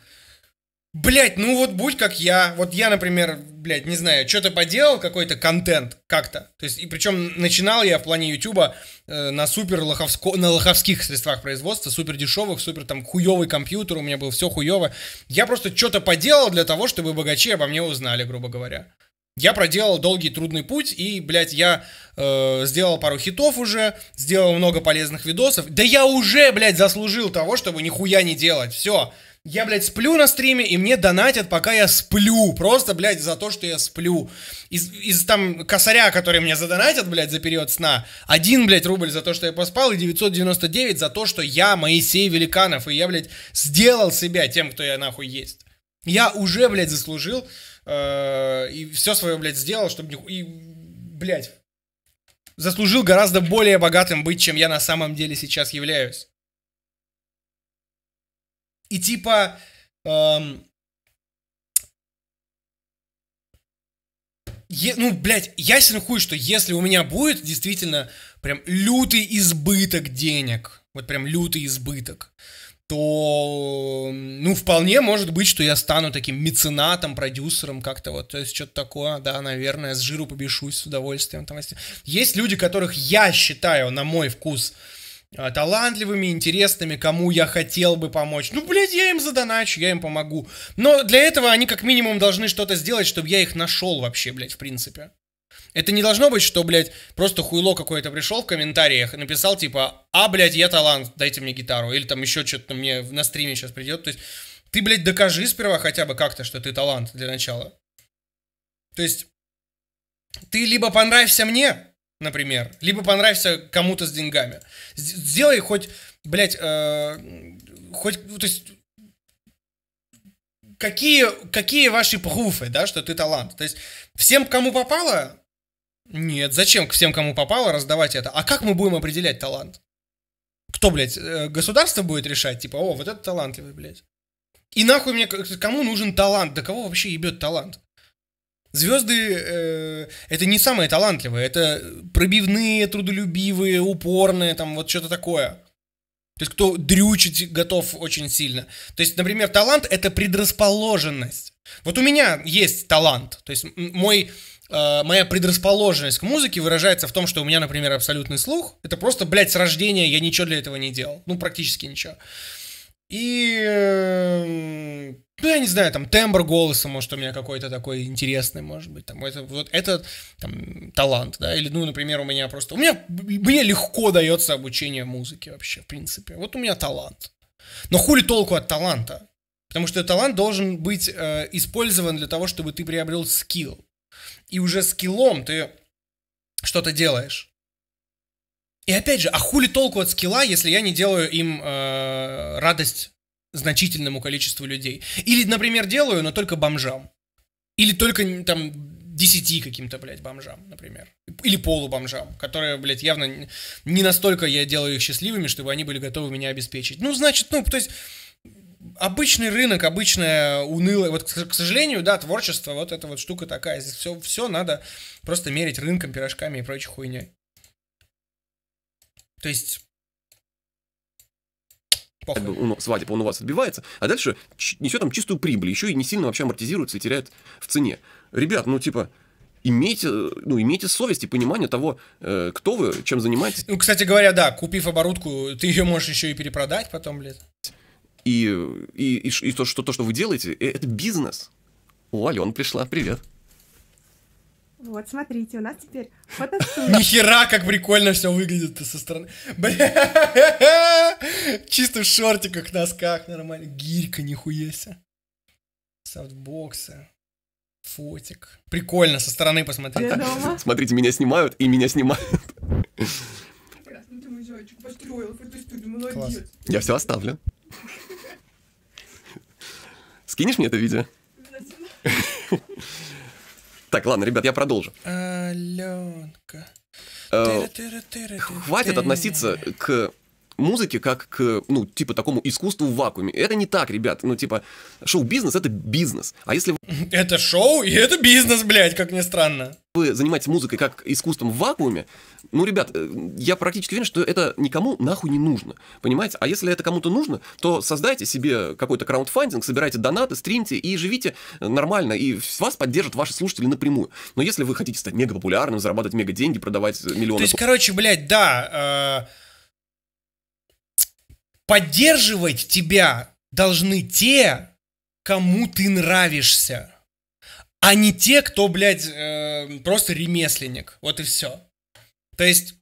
Блять, ну вот будь как я. Вот я, например, блять, не знаю, что-то поделал, какой-то контент как-то. То есть, и причем начинал я в плане Ютуба э, на супер лоховско, на лоховских средствах производства, супер дешевых, супер там хуёвый компьютер, у меня был все хуёво. Я просто что-то поделал для того, чтобы богачи обо мне узнали, грубо говоря. Я проделал долгий трудный путь, и, блядь, я э, сделал пару хитов уже, сделал много полезных видосов. Да я уже, блядь, заслужил того, чтобы нихуя не делать. Все. Я, блядь, сплю на стриме, и мне донатят, пока я сплю. Просто, блядь, за то, что я сплю. Из, из там косаря, который мне задонатят, блядь, за период сна, один, блядь, рубль за то, что я поспал, и 999 за то, что я Моисей Великанов, и я, блядь, сделал себя тем, кто я нахуй есть. Я уже, блядь, заслужил, э, и все свое, блядь, сделал, чтобы... И, блядь, заслужил гораздо более богатым быть, чем я на самом деле сейчас являюсь. И типа... Эм, Е, ну, блядь, ясен хуй, что если у меня будет действительно прям лютый избыток денег, вот прям лютый избыток, то, ну, вполне может быть, что я стану таким меценатом, продюсером как-то вот, то есть что-то такое, да, наверное, с жиру побешусь с удовольствием. Там, если... Есть люди, которых я считаю, на мой вкус, а, талантливыми, интересными, кому я хотел бы помочь. Ну, блядь, я им задоначу, я им помогу. Но для этого они как минимум должны что-то сделать, чтобы я их нашел вообще, блядь, в принципе. Это не должно быть, что, блядь, просто хуйло какое-то пришел в комментариях и написал, типа, а, блядь, я талант, дайте мне гитару. Или там еще что-то мне на стриме сейчас придет. То есть ты, блядь, докажи сперва хотя бы как-то, что ты талант для начала. То есть ты либо понравишься мне, например, либо понравишься кому-то с деньгами. Сделай хоть, блядь, э, хоть, ну, то есть, какие, какие ваши пруфы, да, что ты талант? То есть, всем, кому попало, нет, зачем всем, кому попало, раздавать это? А как мы будем определять талант? Кто, блядь, э, государство будет решать? Типа, о, вот это талантливый, блядь. И нахуй мне, кому нужен талант? Да кого вообще ебет талант? Звезды э, это не самые талантливые, это пробивные, трудолюбивые, упорные, там вот что-то такое. То есть кто дрючить готов очень сильно. То есть, например, талант это предрасположенность. Вот у меня есть талант, то есть мой э, моя предрасположенность к музыке выражается в том, что у меня, например, абсолютный слух. Это просто, блядь, с рождения я ничего для этого не делал. Ну, практически ничего. И, эм, ну, я не знаю, там, тембр голоса, может, у меня какой-то такой интересный, может быть, там, это, вот этот там, талант, да, или, ну, например, у меня просто, у меня, мне легко дается обучение музыке вообще, в принципе, вот у меня талант. Но хули толку от таланта? Потому что талант должен быть э, использован для того, чтобы ты приобрел скилл. И уже скиллом ты что-то делаешь. И опять же, а хули толку от скилла, если я не делаю им э, радость значительному количеству людей? Или, например, делаю, но только бомжам. Или только там десяти каким-то, блядь, бомжам, например. Или полубомжам, которые, блядь, явно не настолько я делаю их счастливыми, чтобы они были готовы меня обеспечить. Ну, значит, ну, то есть обычный рынок, обычная унылая. вот, к сожалению, да, творчество, вот эта вот штука такая, здесь все, все надо просто мерить рынком, пирожками и прочей хуйней. То есть... Похуй. Как бы он, свадеб, он у вас отбивается, а дальше несет там чистую прибыль, еще и не сильно вообще амортизируется и теряет в цене. Ребят, ну типа, имейте, ну, имейте совесть и понимание того, э, кто вы, чем занимаетесь. Ну, кстати говоря, да, купив оборудку, ты ее можешь еще и перепродать потом, блядь. И, и, и, и то, что, то, что вы делаете, э, это бизнес. О, Алена пришла, привет. Вот, смотрите, у нас теперь фотосует. Нихера, как прикольно все выглядит со стороны. Бля, чисто в шортиках, носках, нормально. Гирька, нихуя себе. Софтбоксы. Фотик. Прикольно, со стороны посмотри. Смотрите, меня снимают и меня снимают. Прекрасно, ты мой зайчик построил фотостудию, молодец. Класс. Я все оставлю. Скинешь мне это видео? Так, ладно, ребят, я продолжу. Аленка. Э, хватит относиться к музыке как к, ну, типа, такому искусству в вакууме. Это не так, ребят. Ну, типа, шоу-бизнес — это бизнес. А если... Это шоу и это бизнес, блядь, как ни странно вы занимаетесь музыкой как искусством в вакууме, ну, ребят, э, я практически уверен, что это никому нахуй не нужно, понимаете? А если это кому-то нужно, то создайте себе какой-то краудфандинг, собирайте донаты, стримите и живите нормально, и вас поддержат ваши слушатели напрямую. Но если вы хотите стать мега популярным, зарабатывать мега деньги, продавать миллионы... То есть, короче, блядь, да, э Поддерживать тебя должны те, кому ты нравишься, а не те, кто, блядь, э, просто ремесленник. Вот и все. То есть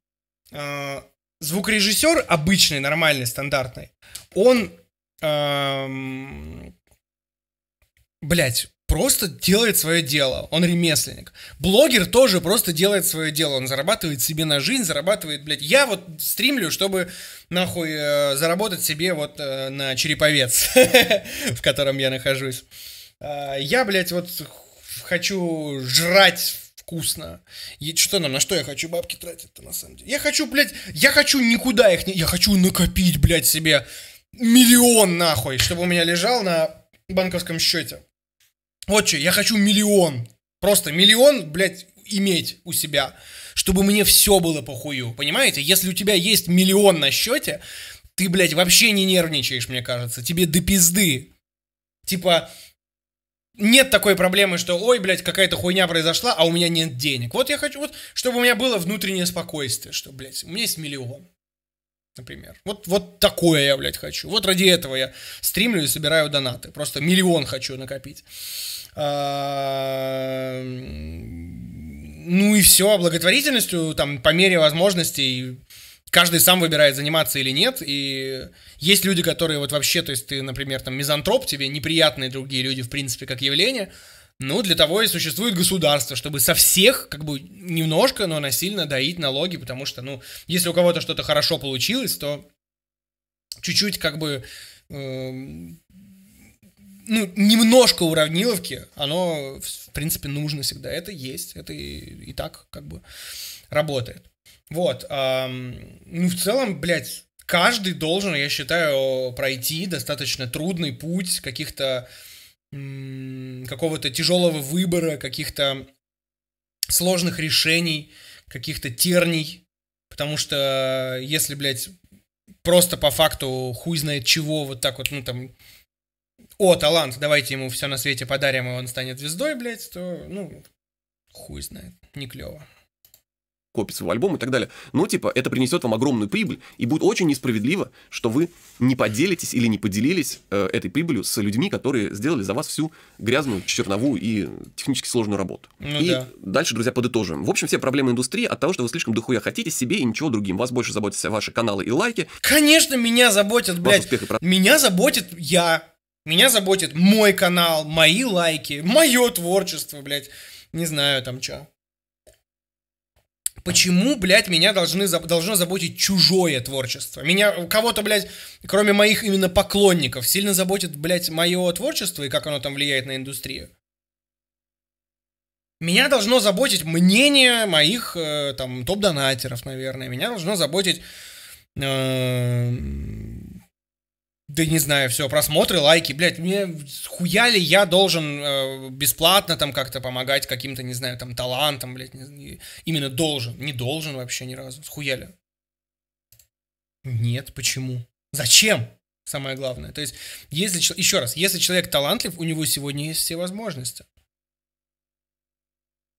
э, звукорежиссер обычный, нормальный, стандартный, он... Э, блядь, просто делает свое дело, он ремесленник. Блогер тоже просто делает свое дело, он зарабатывает себе на жизнь, зарабатывает, блядь, я вот стримлю, чтобы нахуй э, заработать себе вот э, на череповец, в котором я нахожусь. А, я, блядь, вот хочу жрать вкусно. И что нам, на что я хочу бабки тратить-то на самом деле? Я хочу, блядь, я хочу никуда их не... Я хочу накопить, блядь, себе миллион нахуй, чтобы у меня лежал на банковском счете. Отче, я хочу миллион. Просто миллион, блядь, иметь у себя, чтобы мне все было похую. Понимаете? Если у тебя есть миллион на счете, ты, блядь, вообще не нервничаешь, мне кажется. Тебе до пизды. Типа, нет такой проблемы, что, ой, блядь, какая-то хуйня произошла, а у меня нет денег. Вот я хочу, вот, чтобы у меня было внутреннее спокойствие, что, блядь, у меня есть миллион например. Вот, вот такое я, блядь, хочу. Вот ради этого я стримлю и собираю донаты. Просто миллион хочу накопить. А... Ну и все, благотворительностью, там, по мере возможностей, каждый сам выбирает, заниматься или нет, и есть люди, которые вот вообще, то есть ты, например, там, мизантроп, тебе неприятные другие люди, в принципе, как явление, ну, для того и существует государство, чтобы со всех, как бы, немножко, но насильно доить налоги, потому что, ну, если у кого-то что-то хорошо получилось, то чуть-чуть, как бы, э, ну, немножко уравниловки, оно, в принципе, нужно всегда. Это есть, это и, и так, как бы, работает. Вот, э, ну, в целом, блядь, каждый должен, я считаю, пройти достаточно трудный путь каких-то какого-то тяжелого выбора, каких-то сложных решений, каких-то терний, потому что если, блядь, просто по факту хуй знает чего, вот так вот, ну там, о, талант, давайте ему все на свете подарим, и он станет звездой, блядь, то, ну, хуй знает, не клево копится в альбом и так далее. Но, типа, это принесет вам огромную прибыль, и будет очень несправедливо, что вы не поделитесь или не поделились э, этой прибылью с людьми, которые сделали за вас всю грязную, черновую и технически сложную работу. Ну, и да. дальше, друзья, подытожим. В общем, все проблемы индустрии от того, что вы слишком дохуя хотите себе и ничего другим. Вас больше заботятся ваши каналы и лайки. Конечно, меня заботят, блядь. Успех и... Меня заботит я. Меня заботит мой канал, мои лайки, мое творчество, блядь. Не знаю там что. Почему, блядь, меня должны, должно заботить чужое творчество? Меня, кого-то, блядь, кроме моих именно поклонников, сильно заботит, блядь, мое творчество и как оно там влияет на индустрию? Меня должно заботить мнение моих, э, там, топ-донатеров, наверное. Меня должно заботить... Э, да не знаю, все, просмотры, лайки, блядь, мне хуя ли я должен э, бесплатно там как-то помогать каким-то, не знаю, там, талантам, блядь, не, не, именно должен, не должен вообще ни разу, схуя ли? Нет, почему? Зачем? Самое главное. То есть, если, еще раз, если человек талантлив, у него сегодня есть все возможности.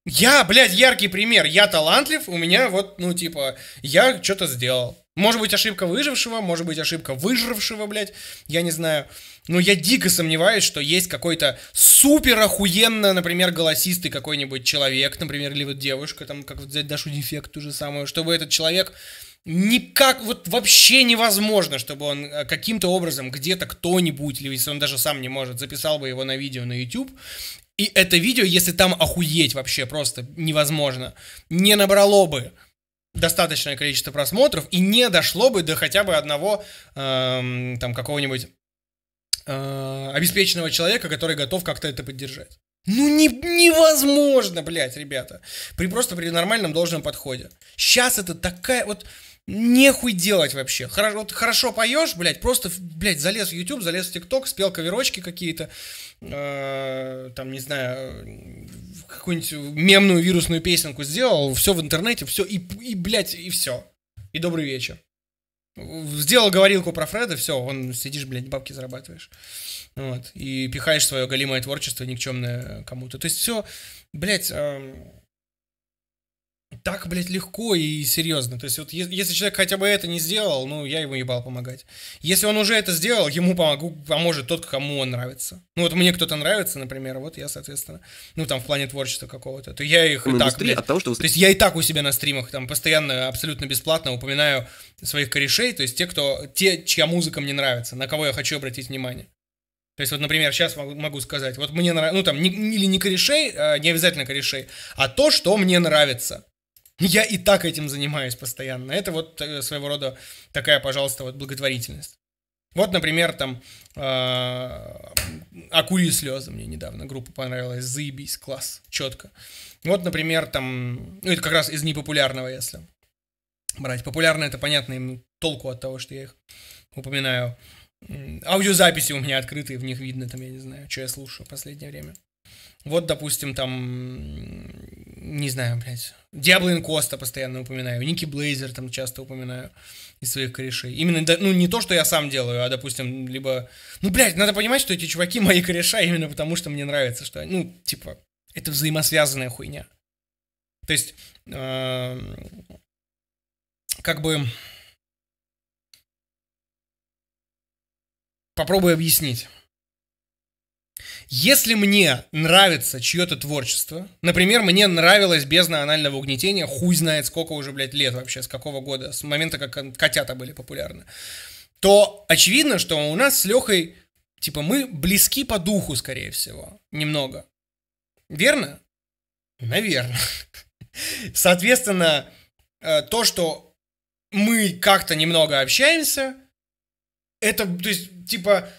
Я, блядь, яркий пример. Я талантлив, у меня вот, ну, типа, я что-то сделал. Может быть, ошибка выжившего, может быть, ошибка выжившего, блядь, я не знаю. Но я дико сомневаюсь, что есть какой-то супер охуенно, например, голосистый какой-нибудь человек, например, или вот девушка, там, как взять Дашу Дефект, ту же самую, чтобы этот человек никак, вот вообще невозможно, чтобы он э, каким-то образом где-то кто-нибудь, или если он даже сам не может, записал бы его на видео на YouTube, и это видео, если там охуеть вообще просто невозможно, не набрало бы достаточное количество просмотров и не дошло бы до хотя бы одного эм, там какого-нибудь э, обеспеченного человека, который готов как-то это поддержать. Ну не, невозможно, блядь, ребята. При просто при нормальном должном подходе. Сейчас это такая вот... Нехуй делать вообще. Хорошо, вот хорошо поешь, блядь, просто, блядь, залез в YouTube, залез в ТикТок, спел каверочки какие-то, э, там, не знаю, э, какую-нибудь мемную вирусную песенку сделал, все в интернете, все, и, и, блядь, и все. И добрый вечер. Сделал говорилку про Фреда, все, он сидишь, блядь, бабки зарабатываешь. Вот. И пихаешь свое голимое творчество никчемное кому-то. То есть все, блядь, э, так, блядь, легко и серьезно. То есть вот если человек хотя бы это не сделал, ну, я ему ебал помогать. Если он уже это сделал, ему помогу, поможет тот, кому он нравится. Ну, вот мне кто-то нравится, например, вот я, соответственно, ну, там, в плане творчества какого-то, то я их ну, и так... Блядь, от того, что вы... То есть я и так у себя на стримах там постоянно абсолютно бесплатно упоминаю своих корешей, то есть те, кто... Те, чья музыка мне нравится, на кого я хочу обратить внимание. То есть, вот, например, сейчас могу сказать, вот мне нравится, ну там, не, или не корешей, а, не обязательно корешей, а то, что мне нравится. Я и так этим занимаюсь постоянно. Это вот э, своего рода такая, пожалуйста, вот благотворительность. Вот, например, там а, «Акули слезы» мне недавно, группа понравилась, заебись, класс, четко. Вот, например, там, ну, это как раз из непопулярного, если брать. Популярно это понятно, им толку от того, что я их упоминаю. Аудиозаписи у меня открытые, в них видно, там, я не знаю, что я слушаю в последнее время. Вот, допустим, там не знаю, блядь, Диаблин Коста постоянно упоминаю, Ники Блейзер там часто упоминаю из своих корешей. Именно, ну, не то, что я сам делаю, а, допустим, либо... Ну, блядь, надо понимать, что эти чуваки мои кореша именно потому, что мне нравится, что они... Ну, типа, это взаимосвязанная хуйня. То есть, эм, как бы... Попробую объяснить. Если мне нравится чье-то творчество, например, мне нравилось «Бездна анального угнетения», хуй знает сколько уже, блядь, лет вообще, с какого года, с момента, как котята были популярны, то очевидно, что у нас с Лехой, типа, мы близки по духу, скорее всего, немного. Верно? Наверное. Соответственно, э, то, что мы как-то немного общаемся, это, то есть, типа,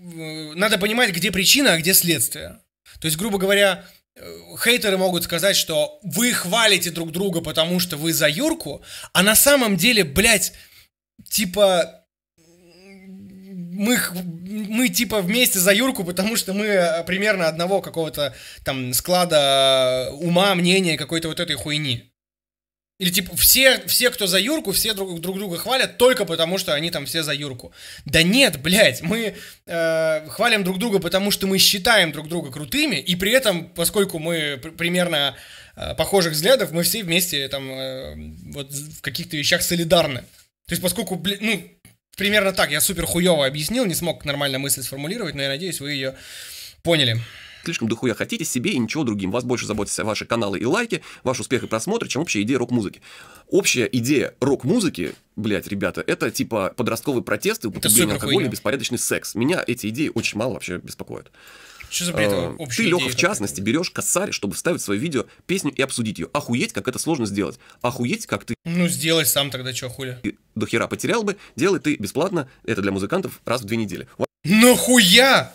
надо понимать, где причина, а где следствие. То есть, грубо говоря, э, хейтеры могут сказать, что вы хвалите друг друга, потому что вы за Юрку, а на самом деле, блядь, типа, мы, мы типа вместе за Юрку, потому что мы э, примерно одного какого-то там склада э, ума, мнения, какой-то вот этой хуйни. Или типа все, все, кто за Юрку, все друг, друг друга хвалят только потому, что они там все за Юрку. Да нет, блядь, мы э, хвалим друг друга, потому что мы считаем друг друга крутыми, и при этом, поскольку мы примерно э, похожих взглядов, мы все вместе там э, вот в каких-то вещах солидарны. То есть поскольку, блин, ну, примерно так, я супер хуево объяснил, не смог нормально мысль сформулировать, но я надеюсь, вы ее поняли слишком дохуя хотите себе и ничего другим. Вас больше заботятся ваши каналы и лайки, ваш успех и просмотры, чем общая идея рок-музыки. Общая идея рок-музыки, блядь, ребята, это типа подростковый протест и употребление алкоголя, хуйня. беспорядочный секс. Меня эти идеи очень мало вообще беспокоят. Что за бред? А, ты, Леха, в частности, берешь косарь, чтобы вставить в свое видео песню и обсудить ее. Охуеть, как это сложно сделать. Охуеть, как ты... Ну, сделай сам тогда, что хуля. До хера потерял бы, делай ты бесплатно, это для музыкантов, раз в две недели. Нахуя?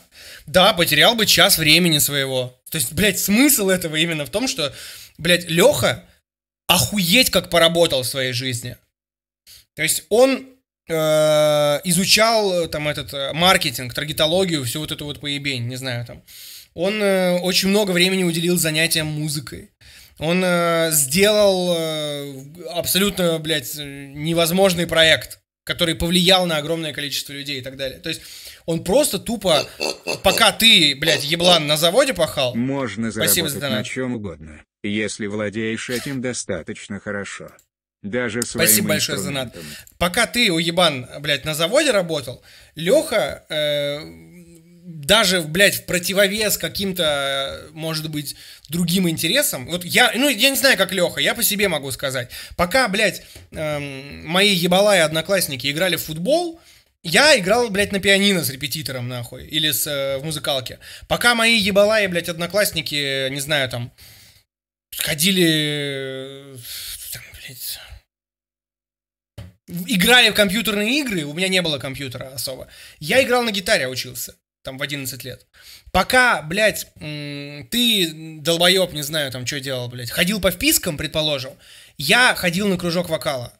Да, потерял бы час времени своего. То есть, блядь, смысл этого именно в том, что, блядь, Леха охуеть как поработал в своей жизни. То есть он э, изучал э, там этот э, маркетинг, таргетологию, всю вот эту вот поебень, не знаю там. Он э, очень много времени уделил занятиям музыкой. Он э, сделал э, абсолютно, блядь, э, невозможный проект который повлиял на огромное количество людей и так далее. То есть он просто тупо, пока ты, блядь, еблан на заводе пахал... Можно спасибо за на чем угодно, если владеешь этим достаточно хорошо. Даже своим Спасибо большое за донат. Пока ты, уебан, блядь, на заводе работал, Леха э, даже, блядь, в противовес каким-то, э, может быть, другим интересам. Вот я, ну, я не знаю, как Леха, я по себе могу сказать. Пока, блядь, эм, мои ебала и одноклассники играли в футбол, я играл, блядь, на пианино с репетитором, нахуй, или с, э, в музыкалке. Пока мои ебала и, блядь, одноклассники, не знаю, там, ходили, э, там, блядь, играли в компьютерные игры, у меня не было компьютера особо. Я играл на гитаре, учился там в 11 лет. Пока, блядь, ты, долбоеб, не знаю, там, что делал, блядь, ходил по впискам, предположим, я ходил на кружок вокала.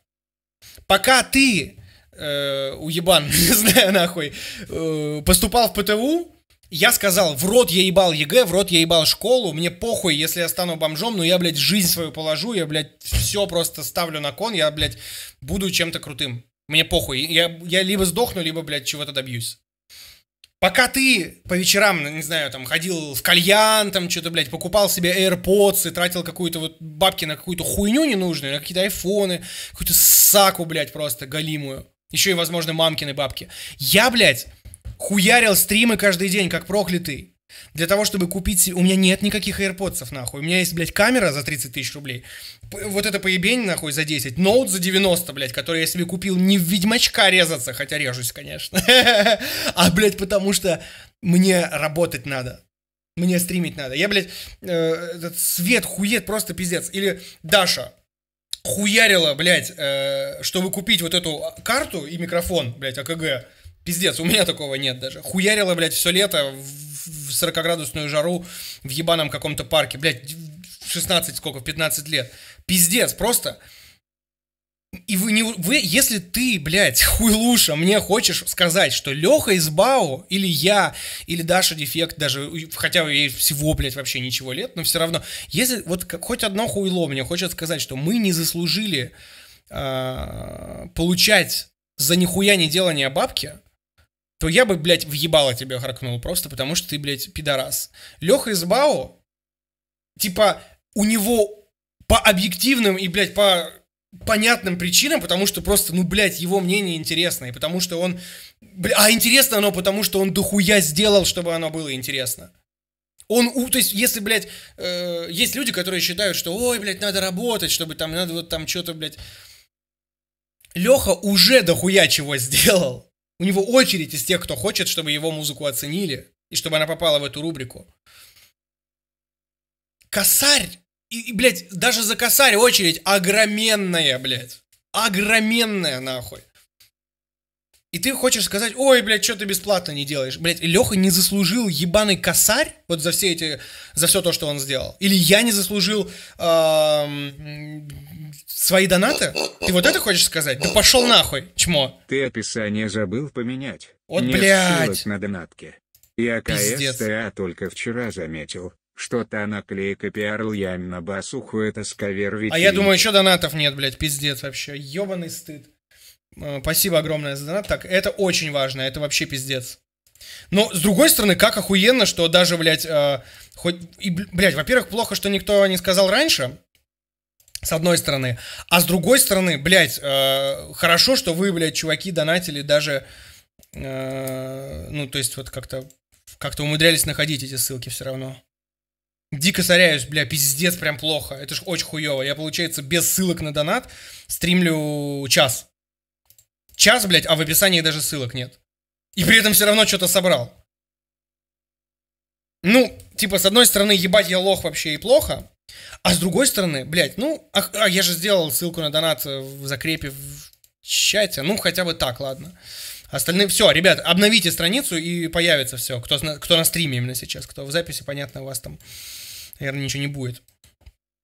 Пока ты, э, уебан, не знаю, нахуй, э, поступал в ПТУ, я сказал, в рот я ебал ЕГЭ, в рот я ебал школу, мне похуй, если я стану бомжом, но ну, я, блядь, жизнь свою положу, я, блядь, все просто ставлю на кон, я, блядь, буду чем-то крутым. Мне похуй, я, я либо сдохну, либо, блядь, чего-то добьюсь. Пока ты по вечерам, не знаю, там, ходил в кальян, там, что-то, блядь, покупал себе AirPods и тратил какую-то вот бабки на какую-то хуйню ненужную, на какие-то айфоны, какую-то саку, блядь, просто галимую, Еще и, возможно, мамкины бабки. Я, блядь, хуярил стримы каждый день, как проклятый. Для того, чтобы купить... У меня нет никаких AirPods, нахуй. У меня есть, блядь, камера за 30 тысяч рублей. Вот это поебень, нахуй, за 10. Ноут за 90, блядь, который я себе купил не в ведьмачка резаться, хотя режусь, конечно. А, блядь, потому что мне работать надо. Мне стримить надо. Я, блядь, э, этот свет хует просто пиздец. Или Даша, хуярила, блядь, э, чтобы купить вот эту карту и микрофон, блядь, АКГ, Пиздец, у меня такого нет даже. Хуярило, блядь, все лето в 40-градусную жару в ебаном каком-то парке, блядь, в 16 сколько, в 15 лет. Пиздец, просто... И вы не... Вы, если ты, блядь, хуйлуша, мне хочешь сказать, что Леха из Бау или я, или Даша Дефект даже, хотя ей всего, блядь, вообще ничего лет, но все равно, если вот как, хоть одно хуйло мне хочет сказать, что мы не заслужили э, получать за нихуя не делание бабки, то я бы, блядь, въебало тебе харкнул просто потому, что ты, блядь, пидорас. Леха Избао, типа, у него по объективным и, блядь, по понятным причинам, потому что просто, ну, блядь, его мнение интересно, и потому что он... Бля, а интересно оно потому, что он дохуя сделал, чтобы оно было интересно. Он, у, то есть, если, блядь, э, есть люди, которые считают, что, ой, блядь, надо работать, чтобы там, надо вот там что-то, блядь... Леха уже дохуя чего сделал. У него очередь из тех, кто хочет, чтобы его музыку оценили, и чтобы она попала в эту рубрику. Косарь! И, и блядь, даже за косарь очередь огроменная, блядь. Огроменная, нахуй. И ты хочешь сказать, ой, блядь, что ты бесплатно не делаешь? Блядь, Леха не заслужил ебаный косарь вот за все эти, за все то, что он сделал. Или я не заслужил Свои донаты? Ты вот это хочешь сказать? Да пошел нахуй, чмо. Ты описание забыл поменять. Вот, Нет блядь. ссылок на донатке Я а КСТА только вчера заметил, что то наклейка пиарл ям на басуху это сковер А я думаю, еще донатов нет, блядь, пиздец вообще. ебаный стыд. Э, спасибо огромное за донат. Так, это очень важно, это вообще пиздец. Но, с другой стороны, как охуенно, что даже, блядь, э, хоть... И, блядь, во-первых, плохо, что никто не сказал раньше, с одной стороны. А с другой стороны, блядь, э, хорошо, что вы, блядь, чуваки донатили даже, э, ну, то есть вот как-то как-то умудрялись находить эти ссылки все равно. Дико соряюсь, бля, пиздец, прям плохо. Это ж очень хуево. Я, получается, без ссылок на донат стримлю час. Час, блядь, а в описании даже ссылок нет. И при этом все равно что-то собрал. Ну, типа, с одной стороны, ебать, я лох вообще и плохо. А с другой стороны, блядь, ну, а, а я же сделал ссылку на донат э, в закрепе в чате, ну, хотя бы так, ладно. Остальные, все, ребят, обновите страницу и появится все, кто, кто на стриме именно сейчас, кто в записи, понятно, у вас там, наверное, ничего не будет.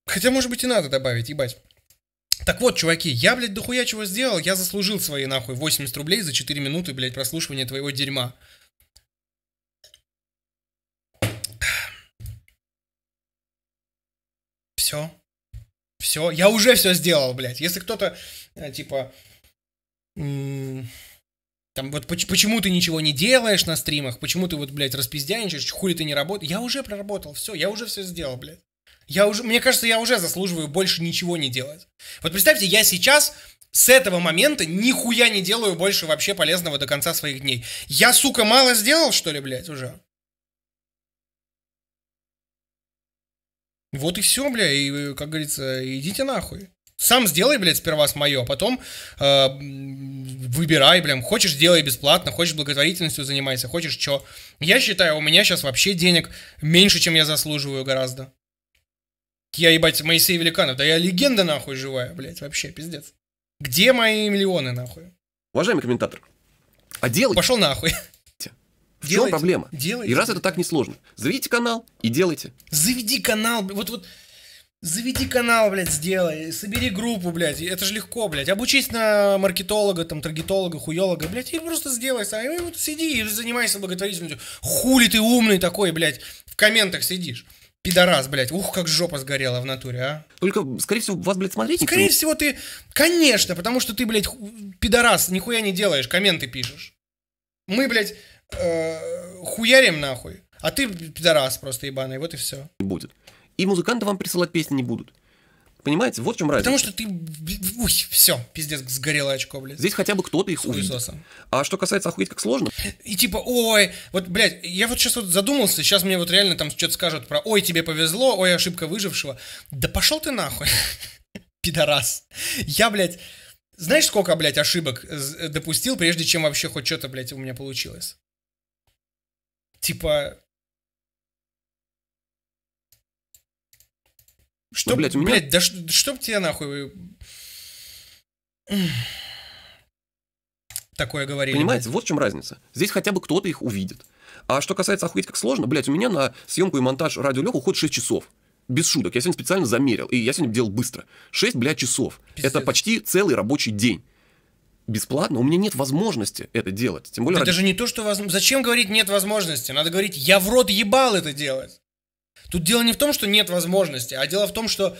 Хотя, может быть, и надо добавить, ебать. Так вот, чуваки, я, блядь, дохуя чего сделал, я заслужил свои, нахуй, 80 рублей за 4 минуты, блядь, прослушивания твоего дерьма. Все. Все. Я уже все сделал, блядь. Если кто-то, э, типа, там вот почему ты ничего не делаешь на стримах, почему ты вот, блядь, распиздяничаешь, хули ты не работаешь. Я уже проработал, все, я уже все сделал, блядь. Я уже, мне кажется, я уже заслуживаю больше ничего не делать. Вот представьте, я сейчас с этого момента нихуя не делаю больше вообще полезного до конца своих дней. Я, сука, мало сделал, что ли, блядь, уже? Вот и все, бля, и, как говорится, идите нахуй. Сам сделай, блядь, сперва с мое, а потом э, выбирай, блям, хочешь, делай бесплатно, хочешь благотворительностью занимайся, хочешь, что. Я считаю, у меня сейчас вообще денег меньше, чем я заслуживаю гораздо. Я, ебать, Моисей Великанов, да я легенда, нахуй, живая, блядь, вообще, пиздец. Где мои миллионы, нахуй? Уважаемый комментатор, а делай... Пошел нахуй. В делайте, чем проблема? Делайте. И раз это так несложно, заведите канал и делайте. Заведи канал, вот вот. Заведи канал, блядь, сделай, собери группу, блядь, это же легко, блядь. Обучись на маркетолога, там, таргетолога, хуелога, блядь, и просто сделай сам. И вот сиди и занимайся благотворительностью. Хули ты умный такой, блядь, в комментах сидишь. Пидорас, блядь, ух, как жопа сгорела в натуре, а. Только, скорее всего, вас, блядь, смотреть никто Скорее всего, ты, конечно, потому что ты, блядь, ху... пидорас, нихуя не делаешь, комменты пишешь. Мы, блядь, э, хуярим нахуй, а ты пидорас просто ебаный, вот и все. Будет. И музыканты вам присылать песни не будут. Понимаете, вот в чем разница. Потому что ты... ух, все, пиздец, сгорело очко, блядь. Здесь хотя бы кто-то их увидит. Хуесосом. А что касается охуеть как сложно. И типа, ой, вот, блядь, я вот сейчас вот задумался, сейчас мне вот реально там что-то скажут про, ой, тебе повезло, ой, ошибка выжившего. Да пошел ты нахуй, пидорас. Я, блядь, знаешь, сколько, блядь, ошибок допустил, прежде чем вообще хоть что-то, блядь, у меня получилось? Типа, Что, ну, блядь, у меня... блядь, да ш, чтоб тебе нахуй... Такое говорили. Понимаете, вот в чем разница. Здесь хотя бы кто-то их увидит. А что касается охуеть как сложно, блядь, у меня на съемку и монтаж радио Леха уходит 6 часов. Без шуток. Я сегодня специально замерил. И я сегодня делал быстро. 6, блядь, часов. Пиздец. Это почти целый рабочий день бесплатно, у меня нет возможности это делать. Тем более... Это ради... даже не то, что... Воз... Зачем говорить «нет возможности»? Надо говорить «я в рот ебал это делать». Тут дело не в том, что нет возможности, а дело в том, что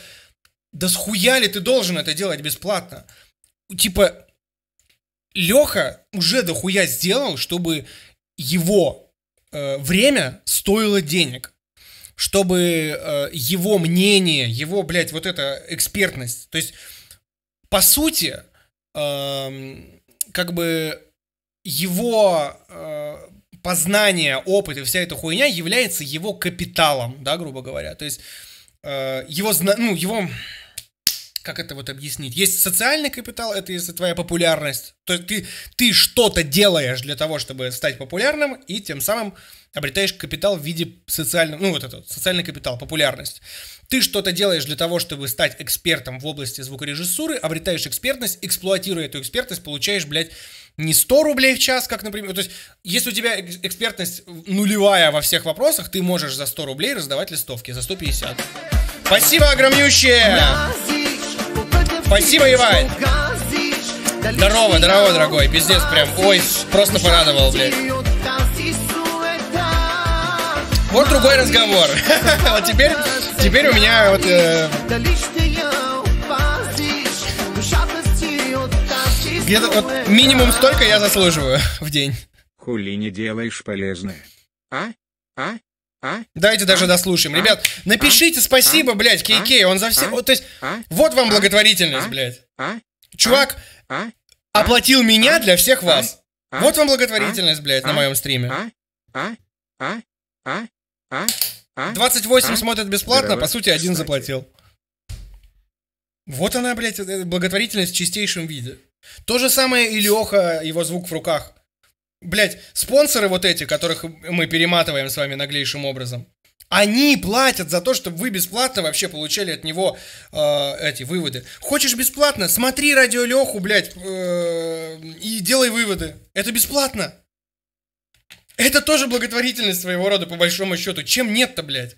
да схуя ли ты должен это делать бесплатно? Типа, Леха уже дохуя сделал, чтобы его э, время стоило денег. Чтобы э, его мнение, его, блядь, вот эта экспертность. То есть, по сути, Эм, как бы его э, познание, опыт и вся эта хуйня является его капиталом, да, грубо говоря. То есть э, его, ну, его как это вот объяснить? Есть социальный капитал, это если твоя популярность. То есть ты, ты что-то делаешь для того, чтобы стать популярным, и тем самым обретаешь капитал в виде социального, ну вот этот, социальный капитал, популярность. Ты что-то делаешь для того, чтобы стать экспертом в области звукорежиссуры, обретаешь экспертность, эксплуатируя эту экспертность, получаешь, блядь, не 100 рублей в час, как, например, то есть, если у тебя экспертность нулевая во всех вопросах, ты можешь за 100 рублей раздавать листовки, за 150. Спасибо огромнющее! Спасибо, Иван! Здорово, здорово, дорогой. Пиздец прям. Ой, просто порадовал, блядь. Вот другой разговор. вот теперь, теперь у меня вот... Э... Где-то вот минимум столько я заслуживаю в день. Хули не делаешь полезное. А? А? А? Давайте а? даже дослушаем. А? Ребят, напишите а? спасибо, а? блядь, Кейкей, а? он за все... Вот, то есть, вот вам благотворительность, блядь. Чувак оплатил меня для всех вас. Вот вам благотворительность, блядь, на моем стриме. 28 смотрят бесплатно, по сути, один заплатил. Вот она, блядь, благотворительность в чистейшем виде. То же самое и Леха, его звук в руках. Блять, спонсоры вот эти, которых мы перематываем с вами наглейшим образом, они платят за то, чтобы вы бесплатно вообще получали от него э, эти выводы. Хочешь бесплатно? Смотри радио Леху, блядь, э, и делай выводы. Это бесплатно. Это тоже благотворительность своего рода, по большому счету. Чем нет-то, блядь?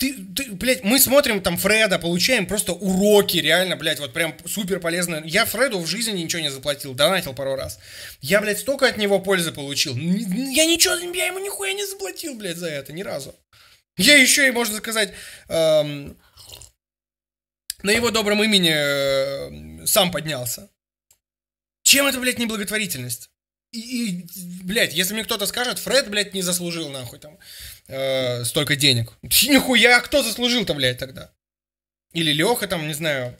ты, ты, блядь, мы смотрим там Фреда, получаем просто уроки, реально, блядь, вот прям супер полезно. Я Фреду в жизни ничего не заплатил, донатил пару раз. Я, блядь, столько от него пользы получил. Я ничего, я ему нихуя не заплатил, блядь, за это, ни разу. Я еще и, можно сказать, эм, на его добром имени э, сам поднялся. Чем это, блядь, неблаготворительность? благотворительность? И, и, блядь, если мне кто-то скажет, Фред, блядь, не заслужил нахуй там э, столько денег. Нихуя, кто заслужил-то, блядь, тогда? Или Леха там, не знаю,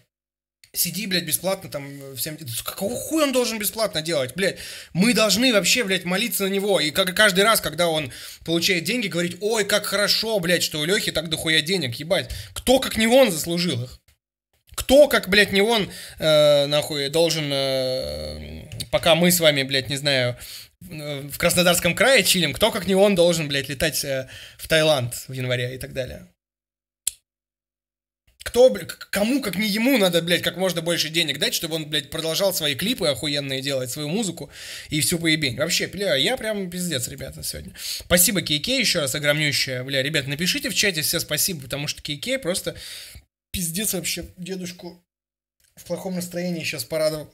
сиди, блядь, бесплатно там всем... Какого хуя он должен бесплатно делать, блядь? Мы должны вообще, блядь, молиться на него. И как и каждый раз, когда он получает деньги, говорить, ой, как хорошо, блядь, что у Лехи так дохуя денег, ебать. Кто, как не он, заслужил их? Кто, как, блядь, не он, э, нахуй, должен, э, пока мы с вами, блядь, не знаю, в Краснодарском крае чилим, кто как не он должен, блядь, летать э, в Таиланд в январе и так далее. Кто, блядь, кому, как не ему, надо, блядь, как можно больше денег дать, чтобы он, блядь, продолжал свои клипы охуенные делать, свою музыку и всю поебень. Вообще, бля, я прям пиздец, ребята, сегодня. Спасибо Кейке еще раз огромнющее, бля, ребят, напишите в чате все спасибо, потому что Кейке просто пиздец вообще дедушку в плохом настроении сейчас порадовал.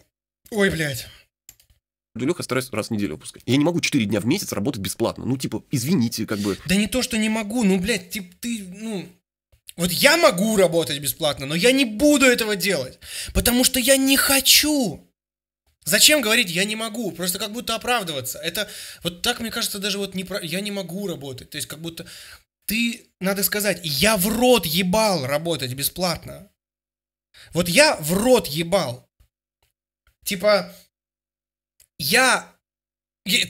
Ой, блядь. Илюха стараюсь раз в неделю выпускать. Я не могу 4 дня в месяц работать бесплатно. Ну, типа, извините, как бы. Да не то, что не могу, ну, блядь, типа ты ну, вот я могу работать бесплатно, но я не буду этого делать, потому что я не хочу. Зачем говорить «я не могу»? Просто как будто оправдываться. Это вот так, мне кажется, даже вот не про... «я не могу работать». То есть как будто ты, надо сказать, «я в рот ебал работать бесплатно». Вот я в рот ебал. Типа, я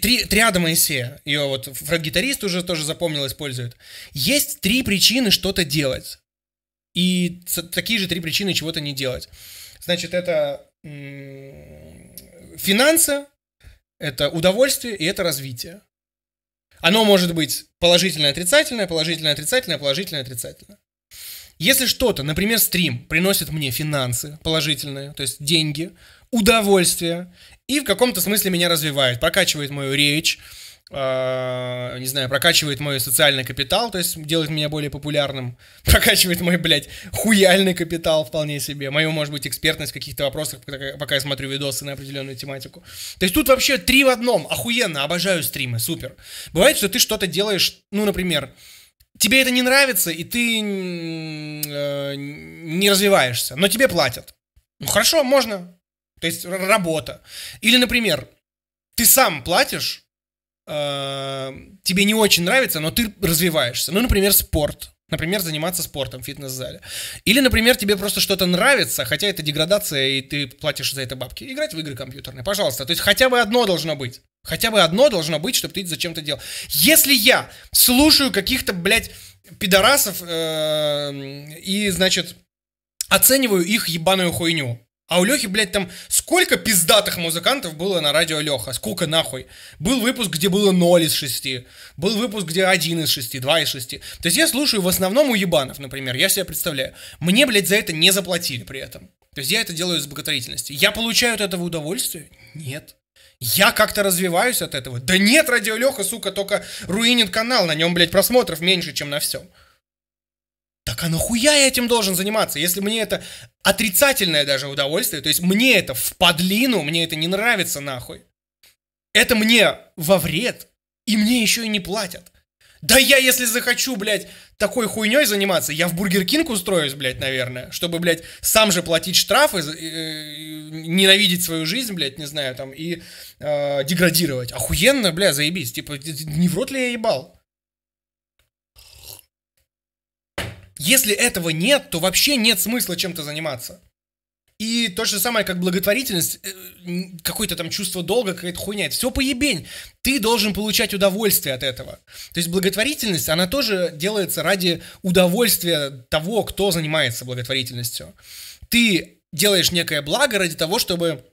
Три, триада Моисея, ее вот фред уже тоже запомнил, использует. Есть три причины что-то делать. И такие же три причины чего-то не делать. Значит, это финансы, это удовольствие и это развитие. Оно может быть положительное, отрицательное, положительное, отрицательное, положительное, отрицательное. Если что-то, например, стрим приносит мне финансы положительные, то есть деньги, удовольствие и в каком-то смысле меня развивает, прокачивает мою речь, э, не знаю, прокачивает мой социальный капитал, то есть делает меня более популярным, прокачивает мой, блядь, хуяльный капитал вполне себе, мою, может быть, экспертность в каких-то вопросах, пока я смотрю видосы на определенную тематику. То есть тут вообще три в одном, охуенно, обожаю стримы, супер. Бывает, что ты что-то делаешь, ну, например, тебе это не нравится, и ты э, не развиваешься, но тебе платят. Ну хорошо, можно, то есть работа. Или, например, ты сам платишь, э, тебе не очень нравится, но ты развиваешься. Ну, например, спорт. Например, заниматься спортом в фитнес-зале. Или, например, тебе просто что-то нравится, хотя это деградация, и ты платишь за это бабки. Играть в игры компьютерные, пожалуйста. То есть хотя бы одно должно быть. Хотя бы одно должно быть, чтобы ты зачем-то делал. Если я слушаю каких-то, блядь, пидорасов э, и, значит, оцениваю их ебаную хуйню, а у Лехи, блядь, там сколько пиздатых музыкантов было на радио Леха? Сколько нахуй? Был выпуск, где было 0 из 6. Был выпуск, где 1 из 6, 2 из 6. То есть я слушаю в основном у ебанов, например. Я себе представляю. Мне, блядь, за это не заплатили при этом. То есть я это делаю из благотворительности. Я получаю от этого удовольствие? Нет. Я как-то развиваюсь от этого? Да нет, радио Леха, сука, только руинит канал. На нем, блядь, просмотров меньше, чем на всем так а нахуя я этим должен заниматься, если мне это отрицательное даже удовольствие, то есть мне это в подлину, мне это не нравится нахуй. Это мне во вред, и мне еще и не платят. Да я, если захочу, блядь, такой хуйней заниматься, я в Бургер Кинг устроюсь, блядь, наверное, чтобы, блядь, сам же платить штрафы, э, э, ненавидеть свою жизнь, блядь, не знаю, там, и э, деградировать. Охуенно, бля, заебись. Типа, не в рот ли я ебал? Если этого нет, то вообще нет смысла чем-то заниматься. И то же самое, как благотворительность, э, какое-то там чувство долга, какая-то хуйня, это все поебень. Ты должен получать удовольствие от этого. То есть благотворительность, она тоже делается ради удовольствия того, кто занимается благотворительностью. Ты делаешь некое благо ради того, чтобы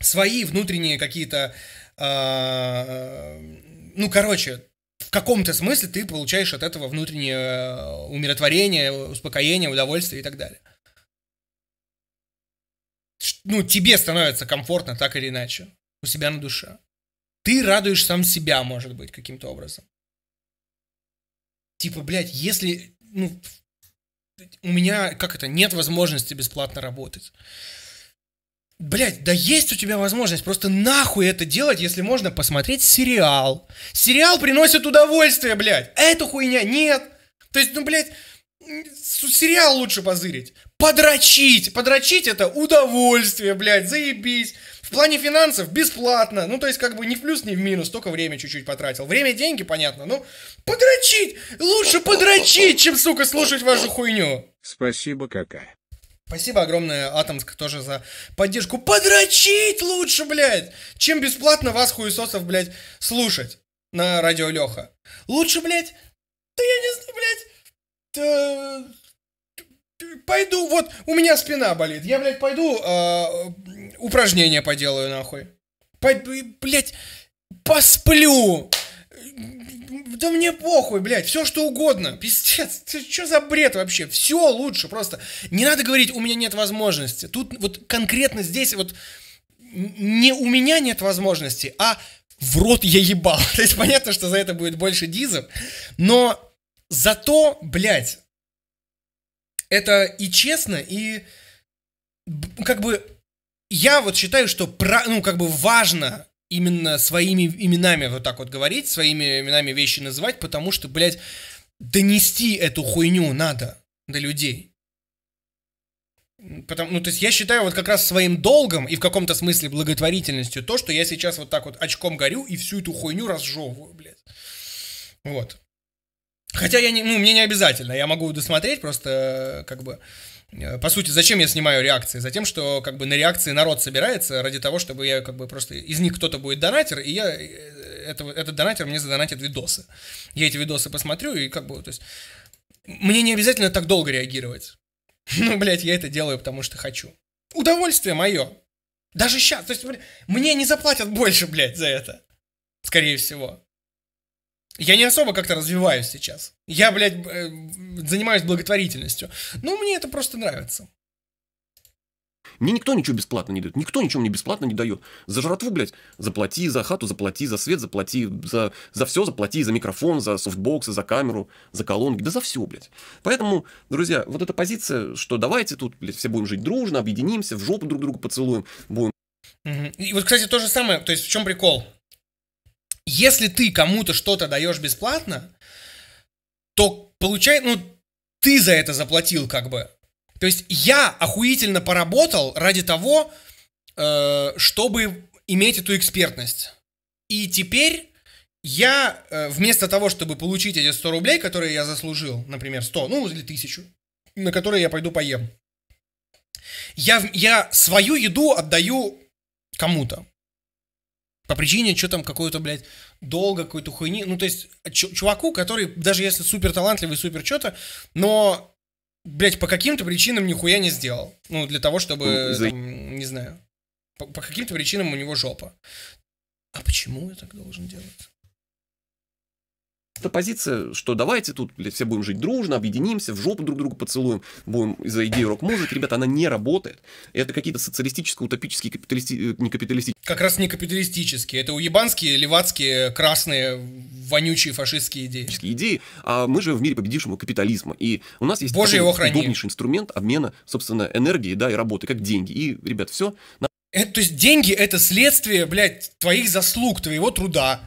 свои внутренние какие-то... Э, ну, короче, в каком-то смысле ты получаешь от этого внутреннее э, умиротворение, успокоение, удовольствие и так далее. Ну, тебе становится комфортно так или иначе, у себя на душе. Ты радуешь сам себя, может быть, каким-то образом. Типа, блядь, если, ну, у меня, как это, нет возможности бесплатно работать. Блять, да есть у тебя возможность, просто нахуй это делать, если можно посмотреть сериал. Сериал приносит удовольствие, блядь. Эту хуйня нет. То есть, ну, блядь, сериал лучше позырить. Подрочить. Подрочить это удовольствие, блядь, заебись. В плане финансов бесплатно. Ну, то есть, как бы ни в плюс, ни в минус. Только время чуть-чуть потратил. Время, деньги, понятно. Ну, подрочить. Лучше подрочить, чем, сука, слушать вашу хуйню. Спасибо, какая. Спасибо огромное Атомск тоже за поддержку. Подрочить лучше, блядь, чем бесплатно вас, хуесосов, блядь, слушать на радио Леха. Лучше, блядь, да я не знаю, блядь, да, пойду, вот, у меня спина болит, я, блядь, пойду э, а, упражнения поделаю, нахуй. По, блядь, посплю. Да мне похуй, блядь, все что угодно. Пиздец, ты что за бред вообще? Все лучше просто. Не надо говорить, у меня нет возможности. Тут вот конкретно здесь вот не у меня нет возможности, а в рот я ебал. То есть понятно, что за это будет больше дизов, но зато, блядь, это и честно, и как бы я вот считаю, что про, ну, как бы важно именно своими именами вот так вот говорить, своими именами вещи называть, потому что, блядь, донести эту хуйню надо до людей. Потому, ну, то есть я считаю вот как раз своим долгом и в каком-то смысле благотворительностью то, что я сейчас вот так вот очком горю и всю эту хуйню разжевываю, блядь. Вот. Хотя я не, ну, мне не обязательно, я могу досмотреть просто э, как бы... Э, по сути, зачем я снимаю реакции? Затем, что как бы на реакции народ собирается ради того, чтобы я как бы просто из них кто-то будет донатер, и я э, это, этот донатер мне задонатит видосы. Я эти видосы посмотрю и как бы, то есть мне не обязательно так долго реагировать. Ну, блядь, я это делаю, потому что хочу. Удовольствие мое. Даже сейчас. То есть, блядь, мне не заплатят больше, блядь, за это. Скорее всего. Я не особо как-то развиваюсь сейчас. Я, блядь, э, занимаюсь благотворительностью. Но ну, мне это просто нравится. Мне никто ничего бесплатно не дает. Никто ничего мне бесплатно не дает. За жратву, блядь, заплати, за хату заплати, за свет заплати, за, за все заплати, за микрофон, за софтбоксы, за камеру, за колонки, да за все, блядь. Поэтому, друзья, вот эта позиция, что давайте тут, блядь, все будем жить дружно, объединимся, в жопу друг друга поцелуем, будем... И вот, кстати, то же самое, то есть в чем прикол? Если ты кому-то что-то даешь бесплатно, то получай, ну, ты за это заплатил как бы. То есть я охуительно поработал ради того, э, чтобы иметь эту экспертность. И теперь я э, вместо того, чтобы получить эти 100 рублей, которые я заслужил, например, 100, ну или 1000, на которые я пойду поем, я, я свою еду отдаю кому-то по причине, что там какой-то, блядь, долго какой-то хуйни. Ну, то есть, чуваку, который, даже если супер талантливый, супер что-то, но, блядь, по каким-то причинам нихуя не сделал. Ну, для того, чтобы, ну, там, не знаю, по, по каким-то причинам у него жопа. А почему я так должен делать? Это позиция, что давайте тут блядь, все будем жить дружно, объединимся, в жопу друг друга поцелуем, будем за идею рок-музыки. Ребята, она не работает. Это какие-то социалистические, утопические, капиталисти... Э, не капиталистические. Как раз не капиталистические. Это уебанские, левацкие, красные, вонючие фашистские идеи. идеи. А мы же в мире победившего капитализма. И у нас есть Боже его удобнейший инструмент обмена, собственно, энергии да, и работы, как деньги. И, ребят, все. Это, то есть деньги это следствие, блядь, твоих заслуг, твоего труда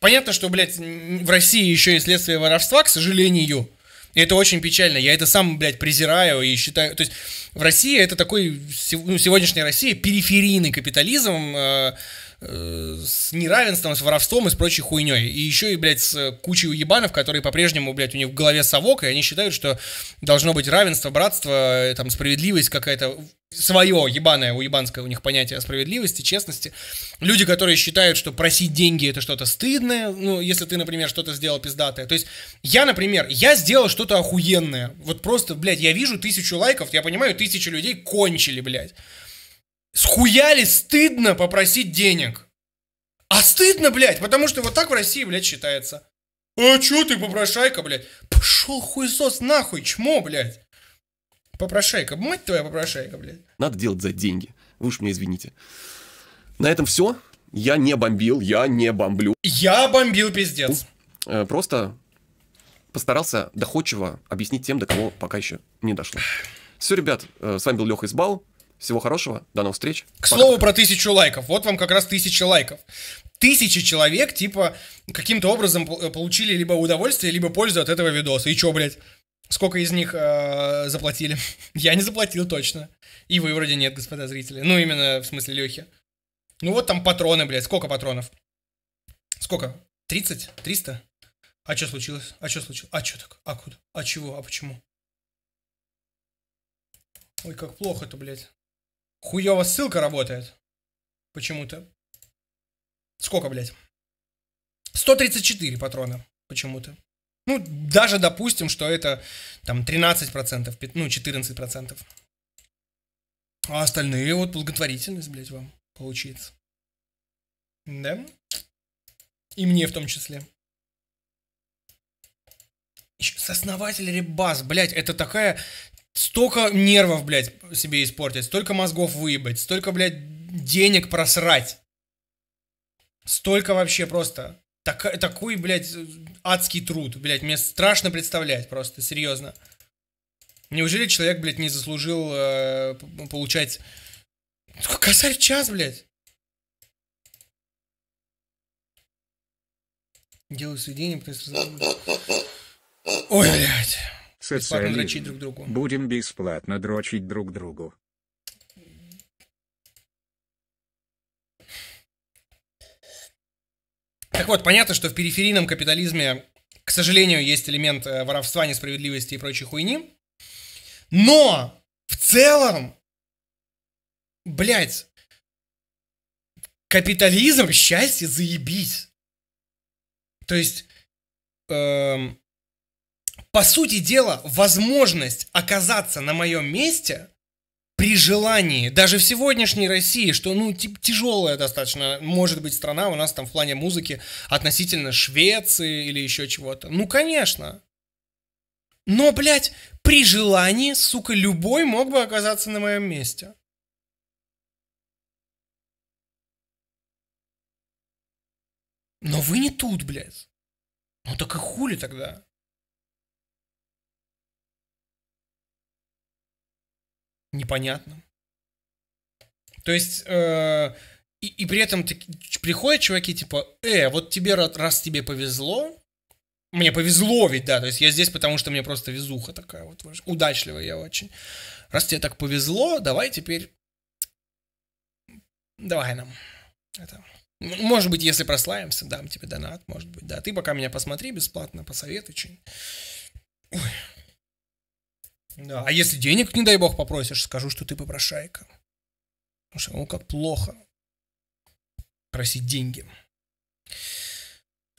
Понятно, что, блядь, в России еще и следствие воровства, к сожалению. И это очень печально. Я это сам, блядь, презираю и считаю... То есть в России это такой... Ну, сегодняшняя Россия периферийный капитализм, э, Э, с неравенством, с воровством и с прочей хуйней. И еще и, блядь, с кучей уебанов, которые по-прежнему, блядь, у них в голове совок, и они считают, что должно быть равенство, братство, э, там, справедливость какая-то свое ебаное, уебанское у них понятие о справедливости, честности. Люди, которые считают, что просить деньги это что-то стыдное, ну, если ты, например, что-то сделал пиздатое. То есть я, например, я сделал что-то охуенное. Вот просто, блядь, я вижу тысячу лайков, я понимаю, тысячи людей кончили, блядь схуяли стыдно попросить денег. А стыдно, блядь, потому что вот так в России, блядь, считается. А чё ты попрошайка, блядь? Пошел хуесос нахуй, чмо, блядь. Попрошайка, мать твоя попрошайка, блядь. Надо делать за деньги. Вы уж меня извините. На этом все. Я не бомбил, я не бомблю. Я бомбил, пиздец. Ну, э, просто постарался доходчиво объяснить тем, до кого пока еще не дошло. Все, ребят, э, с вами был Леха Избал. Всего хорошего, до новых встреч. К Пока. слову про тысячу лайков. Вот вам как раз тысяча лайков. Тысячи человек, типа, каким-то образом получили либо удовольствие, либо пользу от этого видоса. И чё, блядь? Сколько из них э, заплатили? Я не заплатил точно. И вы вроде нет, господа зрители. Ну, именно в смысле Лехи. Ну вот там патроны, блядь. Сколько патронов? Сколько? 30? 300? А что случилось? А что случилось? А что так? А куда? А чего? А почему? Ой, как плохо-то, блядь. Хуёво ссылка работает. Почему-то. Сколько, блядь? 134 патрона почему-то. Ну, даже допустим, что это там 13%, 5, ну, 14%. А остальные вот благотворительность, блядь, вам получится. Да? И мне в том числе. Еще с Ребас, блядь, это такая Столько нервов, блядь, себе испортить, столько мозгов выебать, столько, блядь, денег просрать. Столько вообще просто. Так, такой, блядь, адский труд, блядь, мне страшно представлять просто, серьезно. Неужели человек, блядь, не заслужил э, получать... Косарь в час, блядь. Делаю сведения, потому что... Ой, блядь социализм. друг другу. Будем бесплатно дрочить друг другу. Так вот, понятно, что в периферийном капитализме, к сожалению, есть элемент э, воровства, несправедливости и прочей хуйни. Но в целом, блядь, капитализм, счастье, заебись. То есть, эм, по сути дела, возможность оказаться на моем месте при желании, даже в сегодняшней России, что, ну, тяжелая достаточно, может быть, страна у нас там в плане музыки относительно Швеции или еще чего-то. Ну, конечно. Но, блядь, при желании, сука, любой мог бы оказаться на моем месте. Но вы не тут, блядь. Ну так и хули тогда? непонятным. То есть, э, и, и при этом ты, приходят чуваки типа, э, вот тебе, раз тебе повезло, мне повезло ведь, да, то есть я здесь, потому что мне просто везуха такая вот, удачливая я очень. Раз тебе так повезло, давай теперь, давай нам это... Может быть, если прославимся, дам тебе донат, может быть, да. Ты пока меня посмотри бесплатно, посоветуй что-нибудь. Да, а если денег, не дай бог, попросишь, скажу, что ты попрошайка. Потому что, ну, как плохо просить деньги.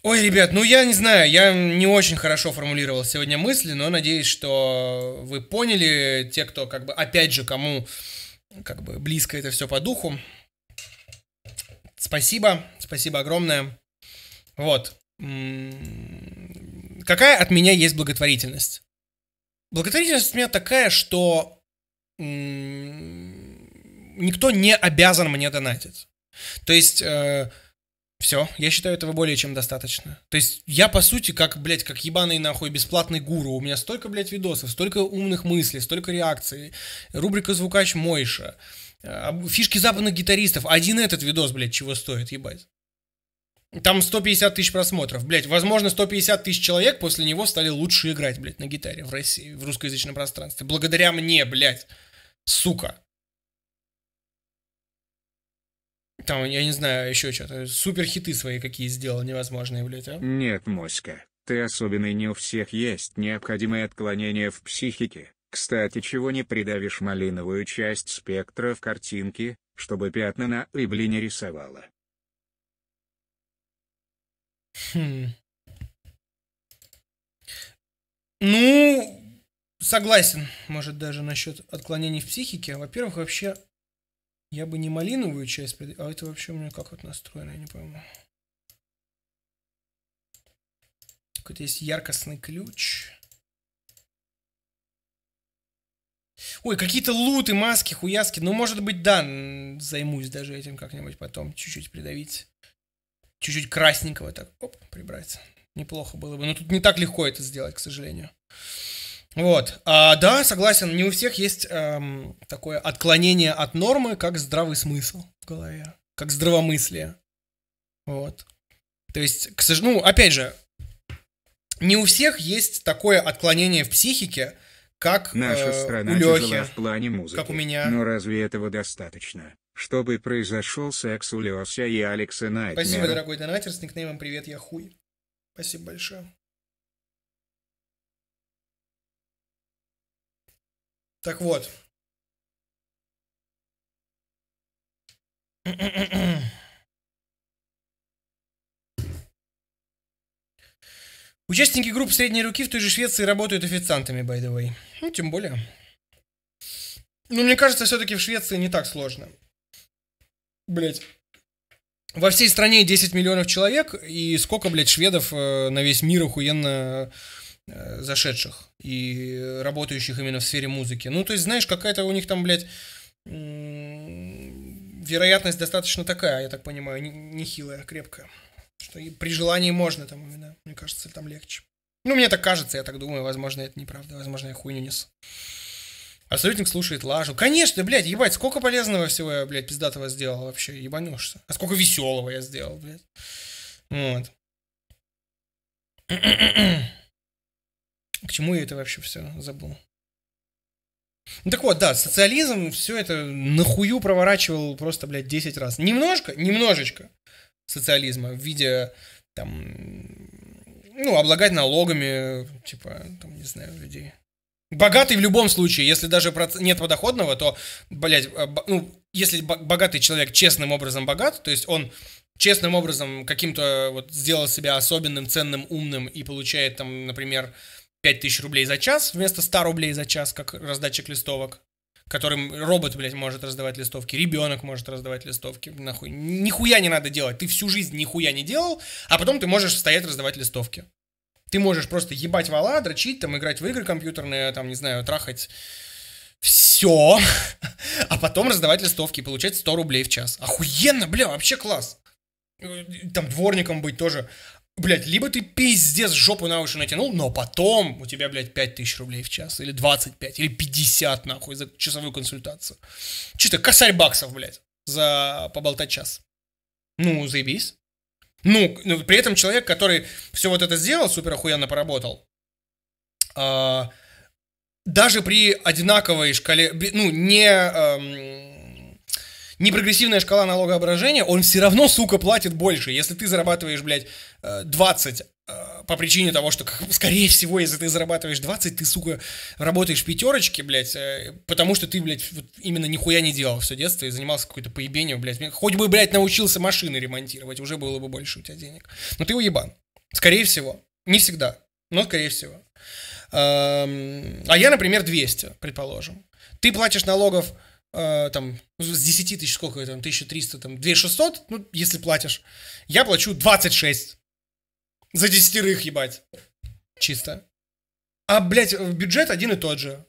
Ой, ребят, ну я не знаю, я не очень хорошо формулировал сегодня мысли, но надеюсь, что вы поняли, те, кто как бы, опять же, кому как бы близко это все по духу. Спасибо, спасибо огромное. Вот. Какая от меня есть благотворительность? Благотворительность у меня такая, что никто не обязан мне донатить. То есть, э, все, я считаю этого более чем достаточно. То есть, я, по сути, как, блядь, как ебаный нахуй бесплатный гуру. У меня столько, блядь, видосов, столько умных мыслей, столько реакций. Рубрика «Звукач Мойша». Э, фишки западных гитаристов. Один этот видос, блядь, чего стоит, ебать. Там 150 тысяч просмотров. Блять, возможно, 150 тысяч человек после него стали лучше играть, блядь, на гитаре в России, в русскоязычном пространстве. Благодаря мне, блядь. Сука. Там, я не знаю, еще что-то. Супер хиты свои какие сделал невозможные, блядь, а? Нет, Моська, ты особенный не у всех есть необходимое отклонение в психике. Кстати, чего не придавишь малиновую часть спектра в картинке, чтобы пятна на ибле не рисовала. Хм. Ну, согласен, может, даже насчет отклонений в психике. Во-первых, вообще, я бы не малиновую часть, а это вообще у меня как вот настроено, я не пойму. Какой-то есть яркостный ключ. Ой, какие-то луты, маски, хуяски. Ну, может быть, да, займусь даже этим как-нибудь потом чуть-чуть придавить чуть-чуть красненького так оп, прибрать. Неплохо было бы. Но тут не так легко это сделать, к сожалению. Вот. А, да, согласен, не у всех есть эм, такое отклонение от нормы, как здравый смысл в голове, как здравомыслие. Вот. То есть, к сожалению, ну, опять же, не у всех есть такое отклонение в психике, как Наша э, страна у Лехи, в плане музыки. как у меня. Но разве этого достаточно? чтобы произошел секс у Леся и Алекса Найтмера. Спасибо, дорогой донатер, с никнеймом «Привет, я хуй». Спасибо большое. Так вот. Участники групп средней руки в той же Швеции работают официантами, by the way. Ну, тем более. Ну, мне кажется, все-таки в Швеции не так сложно блядь, во всей стране 10 миллионов человек, и сколько, блядь, шведов э, на весь мир охуенно э, зашедших и работающих именно в сфере музыки. Ну, то есть, знаешь, какая-то у них там, блядь, вероятность достаточно такая, я так понимаю, нехилая, крепкая. Что и при желании можно там именно, мне кажется, там легче. Ну, мне так кажется, я так думаю, возможно, это неправда, возможно, я хуйню несу. А советник слушает лажу. Конечно, блядь, ебать, сколько полезного всего я, блядь, пиздатого сделал вообще, ебанешься. А сколько веселого я сделал, блядь. Вот. К чему я это вообще все забыл? Ну, так вот, да, социализм все это нахую проворачивал просто, блядь, 10 раз. Немножко, немножечко социализма в виде, там, ну, облагать налогами, типа, там, не знаю, людей. Богатый в любом случае, если даже нет подоходного, то, блядь, а, ну, если богатый человек честным образом богат, то есть он честным образом каким-то вот сделал себя особенным, ценным, умным и получает там, например, 5000 рублей за час вместо 100 рублей за час, как раздатчик листовок, которым робот, блядь, может раздавать листовки, ребенок может раздавать листовки, нахуй. Нихуя не надо делать, ты всю жизнь нихуя не делал, а потом ты можешь стоять раздавать листовки. Ты можешь просто ебать вала, дрочить, там, играть в игры компьютерные, там, не знаю, трахать все, а потом раздавать листовки и получать 100 рублей в час. Охуенно, бля, вообще класс. Там дворником быть тоже. Блять, либо ты пиздец жопу на уши натянул, но потом у тебя, блядь, 5000 рублей в час, или 25, или 50, нахуй, за часовую консультацию. Чисто косарь баксов, блядь, за поболтать час. Ну, заебись. Ну, ну, при этом человек, который все вот это сделал, супер охуенно поработал, э, даже при одинаковой шкале, ну, не, э, не прогрессивная шкала налогоображения, он все равно, сука, платит больше. Если ты зарабатываешь, блядь, 20, э, Э, по причине того, что, скорее всего, если ты зарабатываешь 20, ты, сука, работаешь пятерочки, блядь, э, потому что ты, блядь, вот именно нихуя не делал все детство и занимался какой-то поебением, блядь. Хоть бы, блядь, научился машины ремонтировать, уже было бы больше у тебя денег. Но ты уебан. Скорее всего. Не всегда, но скорее всего. Эм, а я, например, 200, предположим. Ты платишь налогов э, там, с 10 тысяч, сколько это, там, 1300, там, 2600, ну, если платишь. Я плачу 26 за десятерых, ебать. Чисто. А, блядь, бюджет один и тот же.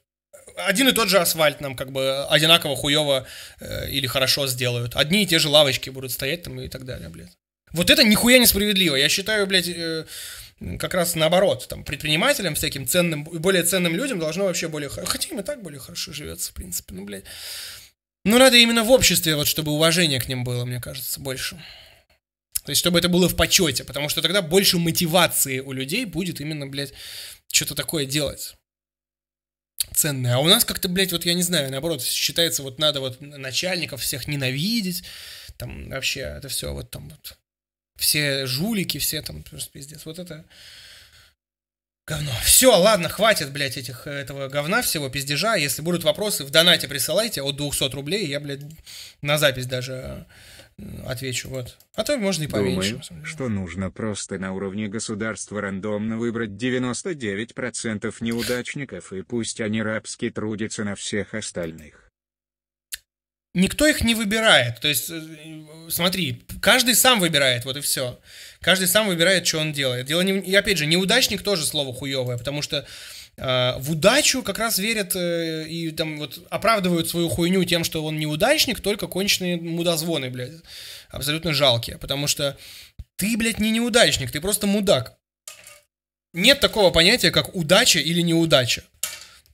Один и тот же асфальт нам как бы одинаково хуево э, или хорошо сделают. Одни и те же лавочки будут стоять там и так далее, блядь. Вот это нихуя несправедливо. Я считаю, блядь, э, как раз наоборот. Там предпринимателям, всяким ценным, более ценным людям должно вообще более... Хотя им и так более хорошо живется, в принципе, ну, блядь. Ну, надо именно в обществе, вот, чтобы уважение к ним было, мне кажется, больше. То есть, чтобы это было в почете, потому что тогда больше мотивации у людей будет именно, блядь, что-то такое делать ценное. А у нас как-то, блядь, вот я не знаю, наоборот, считается, вот надо вот начальников всех ненавидеть, там вообще это все вот там вот. Все жулики, все там просто пиздец. Вот это говно. Все, ладно, хватит, блядь, этих, э, этого говна всего, пиздежа. Если будут вопросы, в донате присылайте от 200 рублей, я, блядь, на запись даже Отвечу, вот. А то можно и поменьше. Думаю, что нужно просто на уровне государства рандомно выбрать 99% неудачников, и пусть они рабски трудятся на всех остальных. Никто их не выбирает. То есть, э, смотри, каждый сам выбирает, вот и все. Каждый сам выбирает, что он делает. Дело не... И опять же, неудачник тоже слово хуевое, потому что Э, в удачу как раз верят э, и там вот оправдывают свою хуйню тем, что он неудачник, только конченые мудозвоны, блядь. Абсолютно жалкие, потому что ты, блядь, не неудачник, ты просто мудак. Нет такого понятия, как удача или неудача.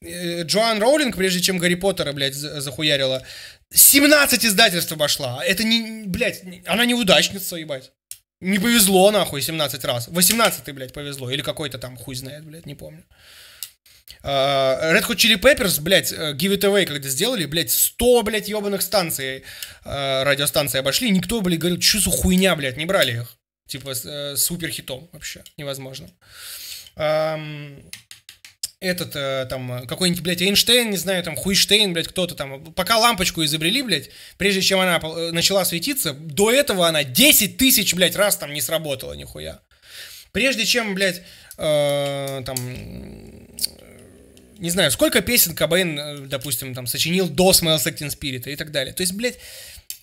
Э, Джоан Роулинг, прежде чем Гарри Поттера, блядь, захуярила, 17 издательств обошла. Это не, блядь, она неудачница, ебать. Не повезло, нахуй, 17 раз. 18 блядь, повезло. Или какой-то там хуй знает, блядь, не помню. Uh, Red Hot Chili Peppers, блядь, э, Give It Away, когда сделали, блядь, 100, блядь, ебаных станций, uh, радиостанций обошли, никто, блядь, говорил, что за хуйня, блядь, не брали их. Типа, uh, э, супер хитом вообще, невозможно. Этот, там, какой-нибудь, блядь, Эйнштейн, не знаю, там, Хуйштейн, блядь, кто-то там. Пока лампочку изобрели, блядь, прежде чем она начала светиться, до этого она 10 тысяч, блядь, раз там не сработала нихуя. Прежде чем, блядь, там, не знаю, сколько песен Кобейн, э, допустим, там, сочинил до Smells Like Teen Spirit и так далее. То есть, блядь,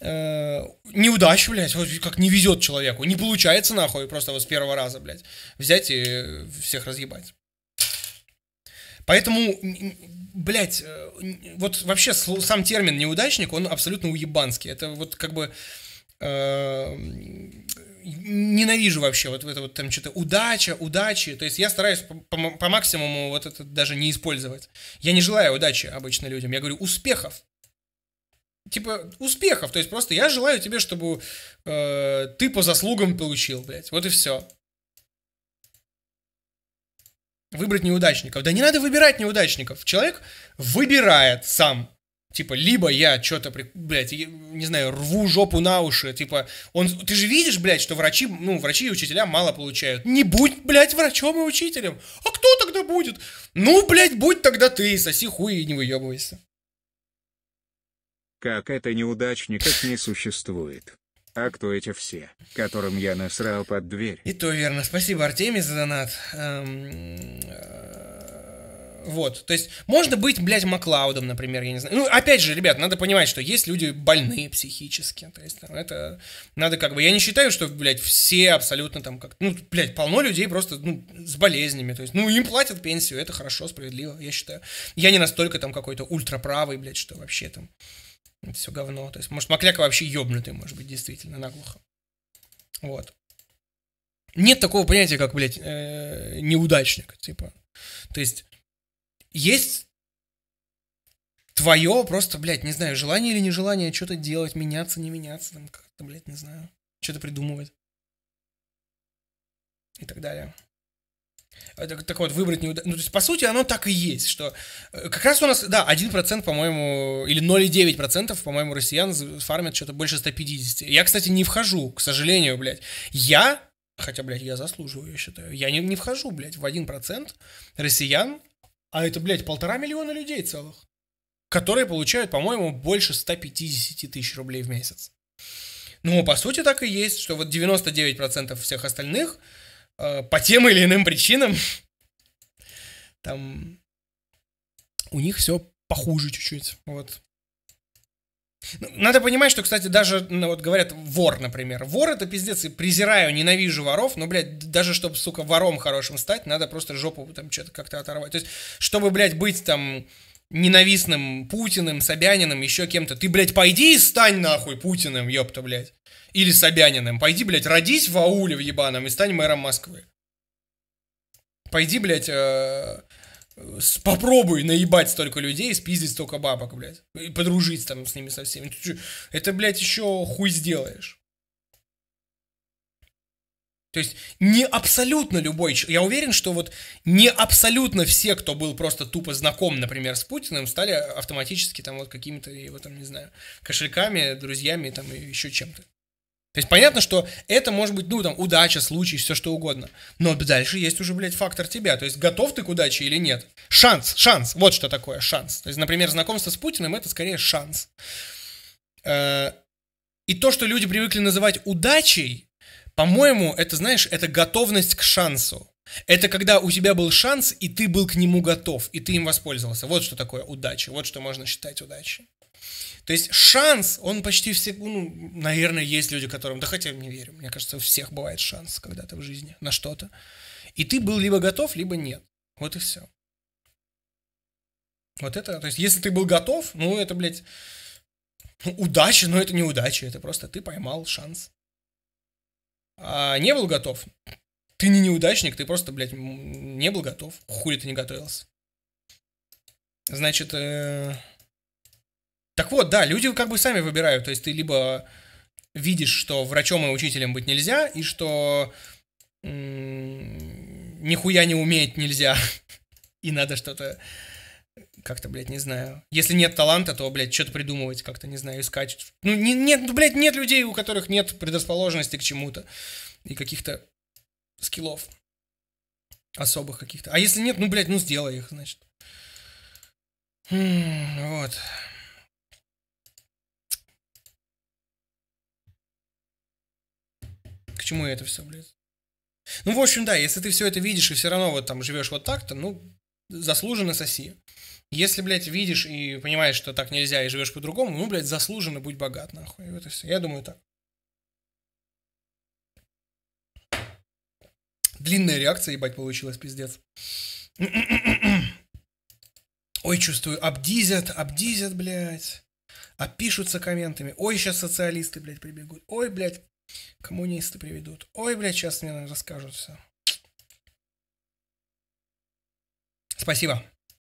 э, неудачу, блядь, как не везет человеку, не получается нахуй просто вот с первого раза, блядь, взять и всех разъебать. Поэтому, блядь, э, вот вообще сам термин неудачник, он абсолютно уебанский. Это вот как бы Эм, ненавижу вообще вот это вот там что-то удача, удачи. То есть я стараюсь по, по, по максимуму вот это даже не использовать. Я не желаю удачи обычно людям. Я говорю успехов. Типа успехов. То есть просто я желаю тебе, чтобы э, ты по заслугам получил, блядь. Вот и все. Выбрать неудачников. Да не надо выбирать неудачников. Человек выбирает сам. Типа, либо я что-то, блядь, не знаю, рву жопу на уши, типа, он, ты же видишь, блядь, что врачи, ну, врачи и учителя мало получают. Не будь, блядь, врачом и учителем. А кто тогда будет? Ну, блядь, будь тогда ты, соси хуй и не выебывайся. Как это неудачников не существует. А кто эти все, которым я насрал под дверь? И то верно. Спасибо, Артемий, за донат. Эм... Вот, то есть можно быть, блядь, Маклаудом, например, я не знаю. Ну, опять же, ребят, надо понимать, что есть люди больные психически, то есть там, это надо как бы... Я не считаю, что, блядь, все абсолютно там как... Ну, блядь, полно людей просто, ну, с болезнями, то есть, ну, им платят пенсию, это хорошо, справедливо, я считаю. Я не настолько там какой-то ультраправый, блядь, что вообще там... все говно. То есть, может, Макляка вообще ёбнутый, может быть, действительно, наглухо. Вот. Нет такого понятия, как, блядь, э, неудачник, типа. То есть, есть твое просто, блядь, не знаю, желание или нежелание что-то делать, меняться, не меняться, там как-то, блядь, не знаю, что-то придумывать. И так далее. А, так, так вот, выбрать неудачно. Ну, то есть, по сути, оно так и есть, что э, как раз у нас, да, 1%, по-моему, или 0,9%, по-моему, россиян фармят что-то больше 150. Я, кстати, не вхожу, к сожалению, блядь. Я, хотя, блядь, я заслуживаю, я считаю, я не, не вхожу, блядь, в 1% россиян, а это, блядь, полтора миллиона людей целых, которые получают, по-моему, больше 150 тысяч рублей в месяц. Ну, по сути, так и есть, что вот 99% всех остальных э, по тем или иным причинам там у них все похуже чуть-чуть. Вот. Ну, надо понимать, что, кстати, даже, ну, вот говорят, вор, например. Вор это пиздец, и презираю, ненавижу воров, но, блядь, даже чтобы, сука, вором хорошим стать, надо просто жопу там что-то как-то оторвать. То есть, чтобы, блядь, быть там ненавистным Путиным, Собяниным, еще кем-то, ты, блядь, пойди и стань нахуй Путиным, ёпта, блядь. Или Собяниным. Пойди, блядь, родись в ауле в ебаном и стань мэром Москвы. Пойди, блядь, э, Попробуй наебать столько людей, спиздить столько бабок, блядь. И подружиться там с ними со всеми. Это, блядь, еще хуй сделаешь. То есть не абсолютно любой Я уверен, что вот не абсолютно все, кто был просто тупо знаком, например, с Путиным, стали автоматически там вот какими-то его там, не знаю, кошельками, друзьями там и еще чем-то. То есть понятно, что это может быть, ну, там, удача, случай, все что угодно. Но дальше есть уже, блядь, фактор тебя. То есть готов ты к удаче или нет. Шанс, шанс. Вот что такое шанс. То есть, например, знакомство с Путиным – это скорее шанс. Э, и то, что люди привыкли называть удачей, по-моему, это, знаешь, это готовность к шансу. Это когда у тебя был шанс, и ты был к нему готов, и ты им воспользовался. Вот что такое удача, вот что можно считать удачей. То есть шанс, он почти все, ну, наверное, есть люди, которым, да хотя не верю, мне кажется, у всех бывает шанс когда-то в жизни на что-то. И ты был либо готов, либо нет. Вот и все. Вот это, то есть если ты был готов, ну это, блядь, удача, но это не удача, это просто ты поймал шанс. А не был готов, ты не неудачник, ты просто, блядь, не был готов. Хули ты не готовился. Значит, э, так вот, да, люди как бы сами выбирают. То есть ты либо видишь, что врачом и учителем быть нельзя, и что нихуя не уметь нельзя, и надо что-то как-то, блядь, не знаю. Если нет таланта, то, блядь, что-то придумывать, как-то, не знаю, искать. Ну, не, нет, ну, блядь, нет людей, у которых нет предрасположенности к чему-то и каких-то скиллов особых каких-то. А если нет, ну, блядь, ну, сделай их, значит. М хм, вот. к чему это все, блядь? Ну, в общем, да, если ты все это видишь и все равно вот там живешь вот так-то, ну, заслуженно соси. Если, блядь, видишь и понимаешь, что так нельзя и живешь по-другому, ну, блядь, заслуженно будь богат, нахуй. Вот все. Я думаю так. Длинная реакция, ебать, получилась, пиздец. Ой, чувствую, обдизят, обдизят, блядь. Опишутся комментами. Ой, сейчас социалисты, блядь, прибегут. Ой, блядь, Коммунисты приведут. Ой, блядь, сейчас мне наверное, расскажут все. Спасибо.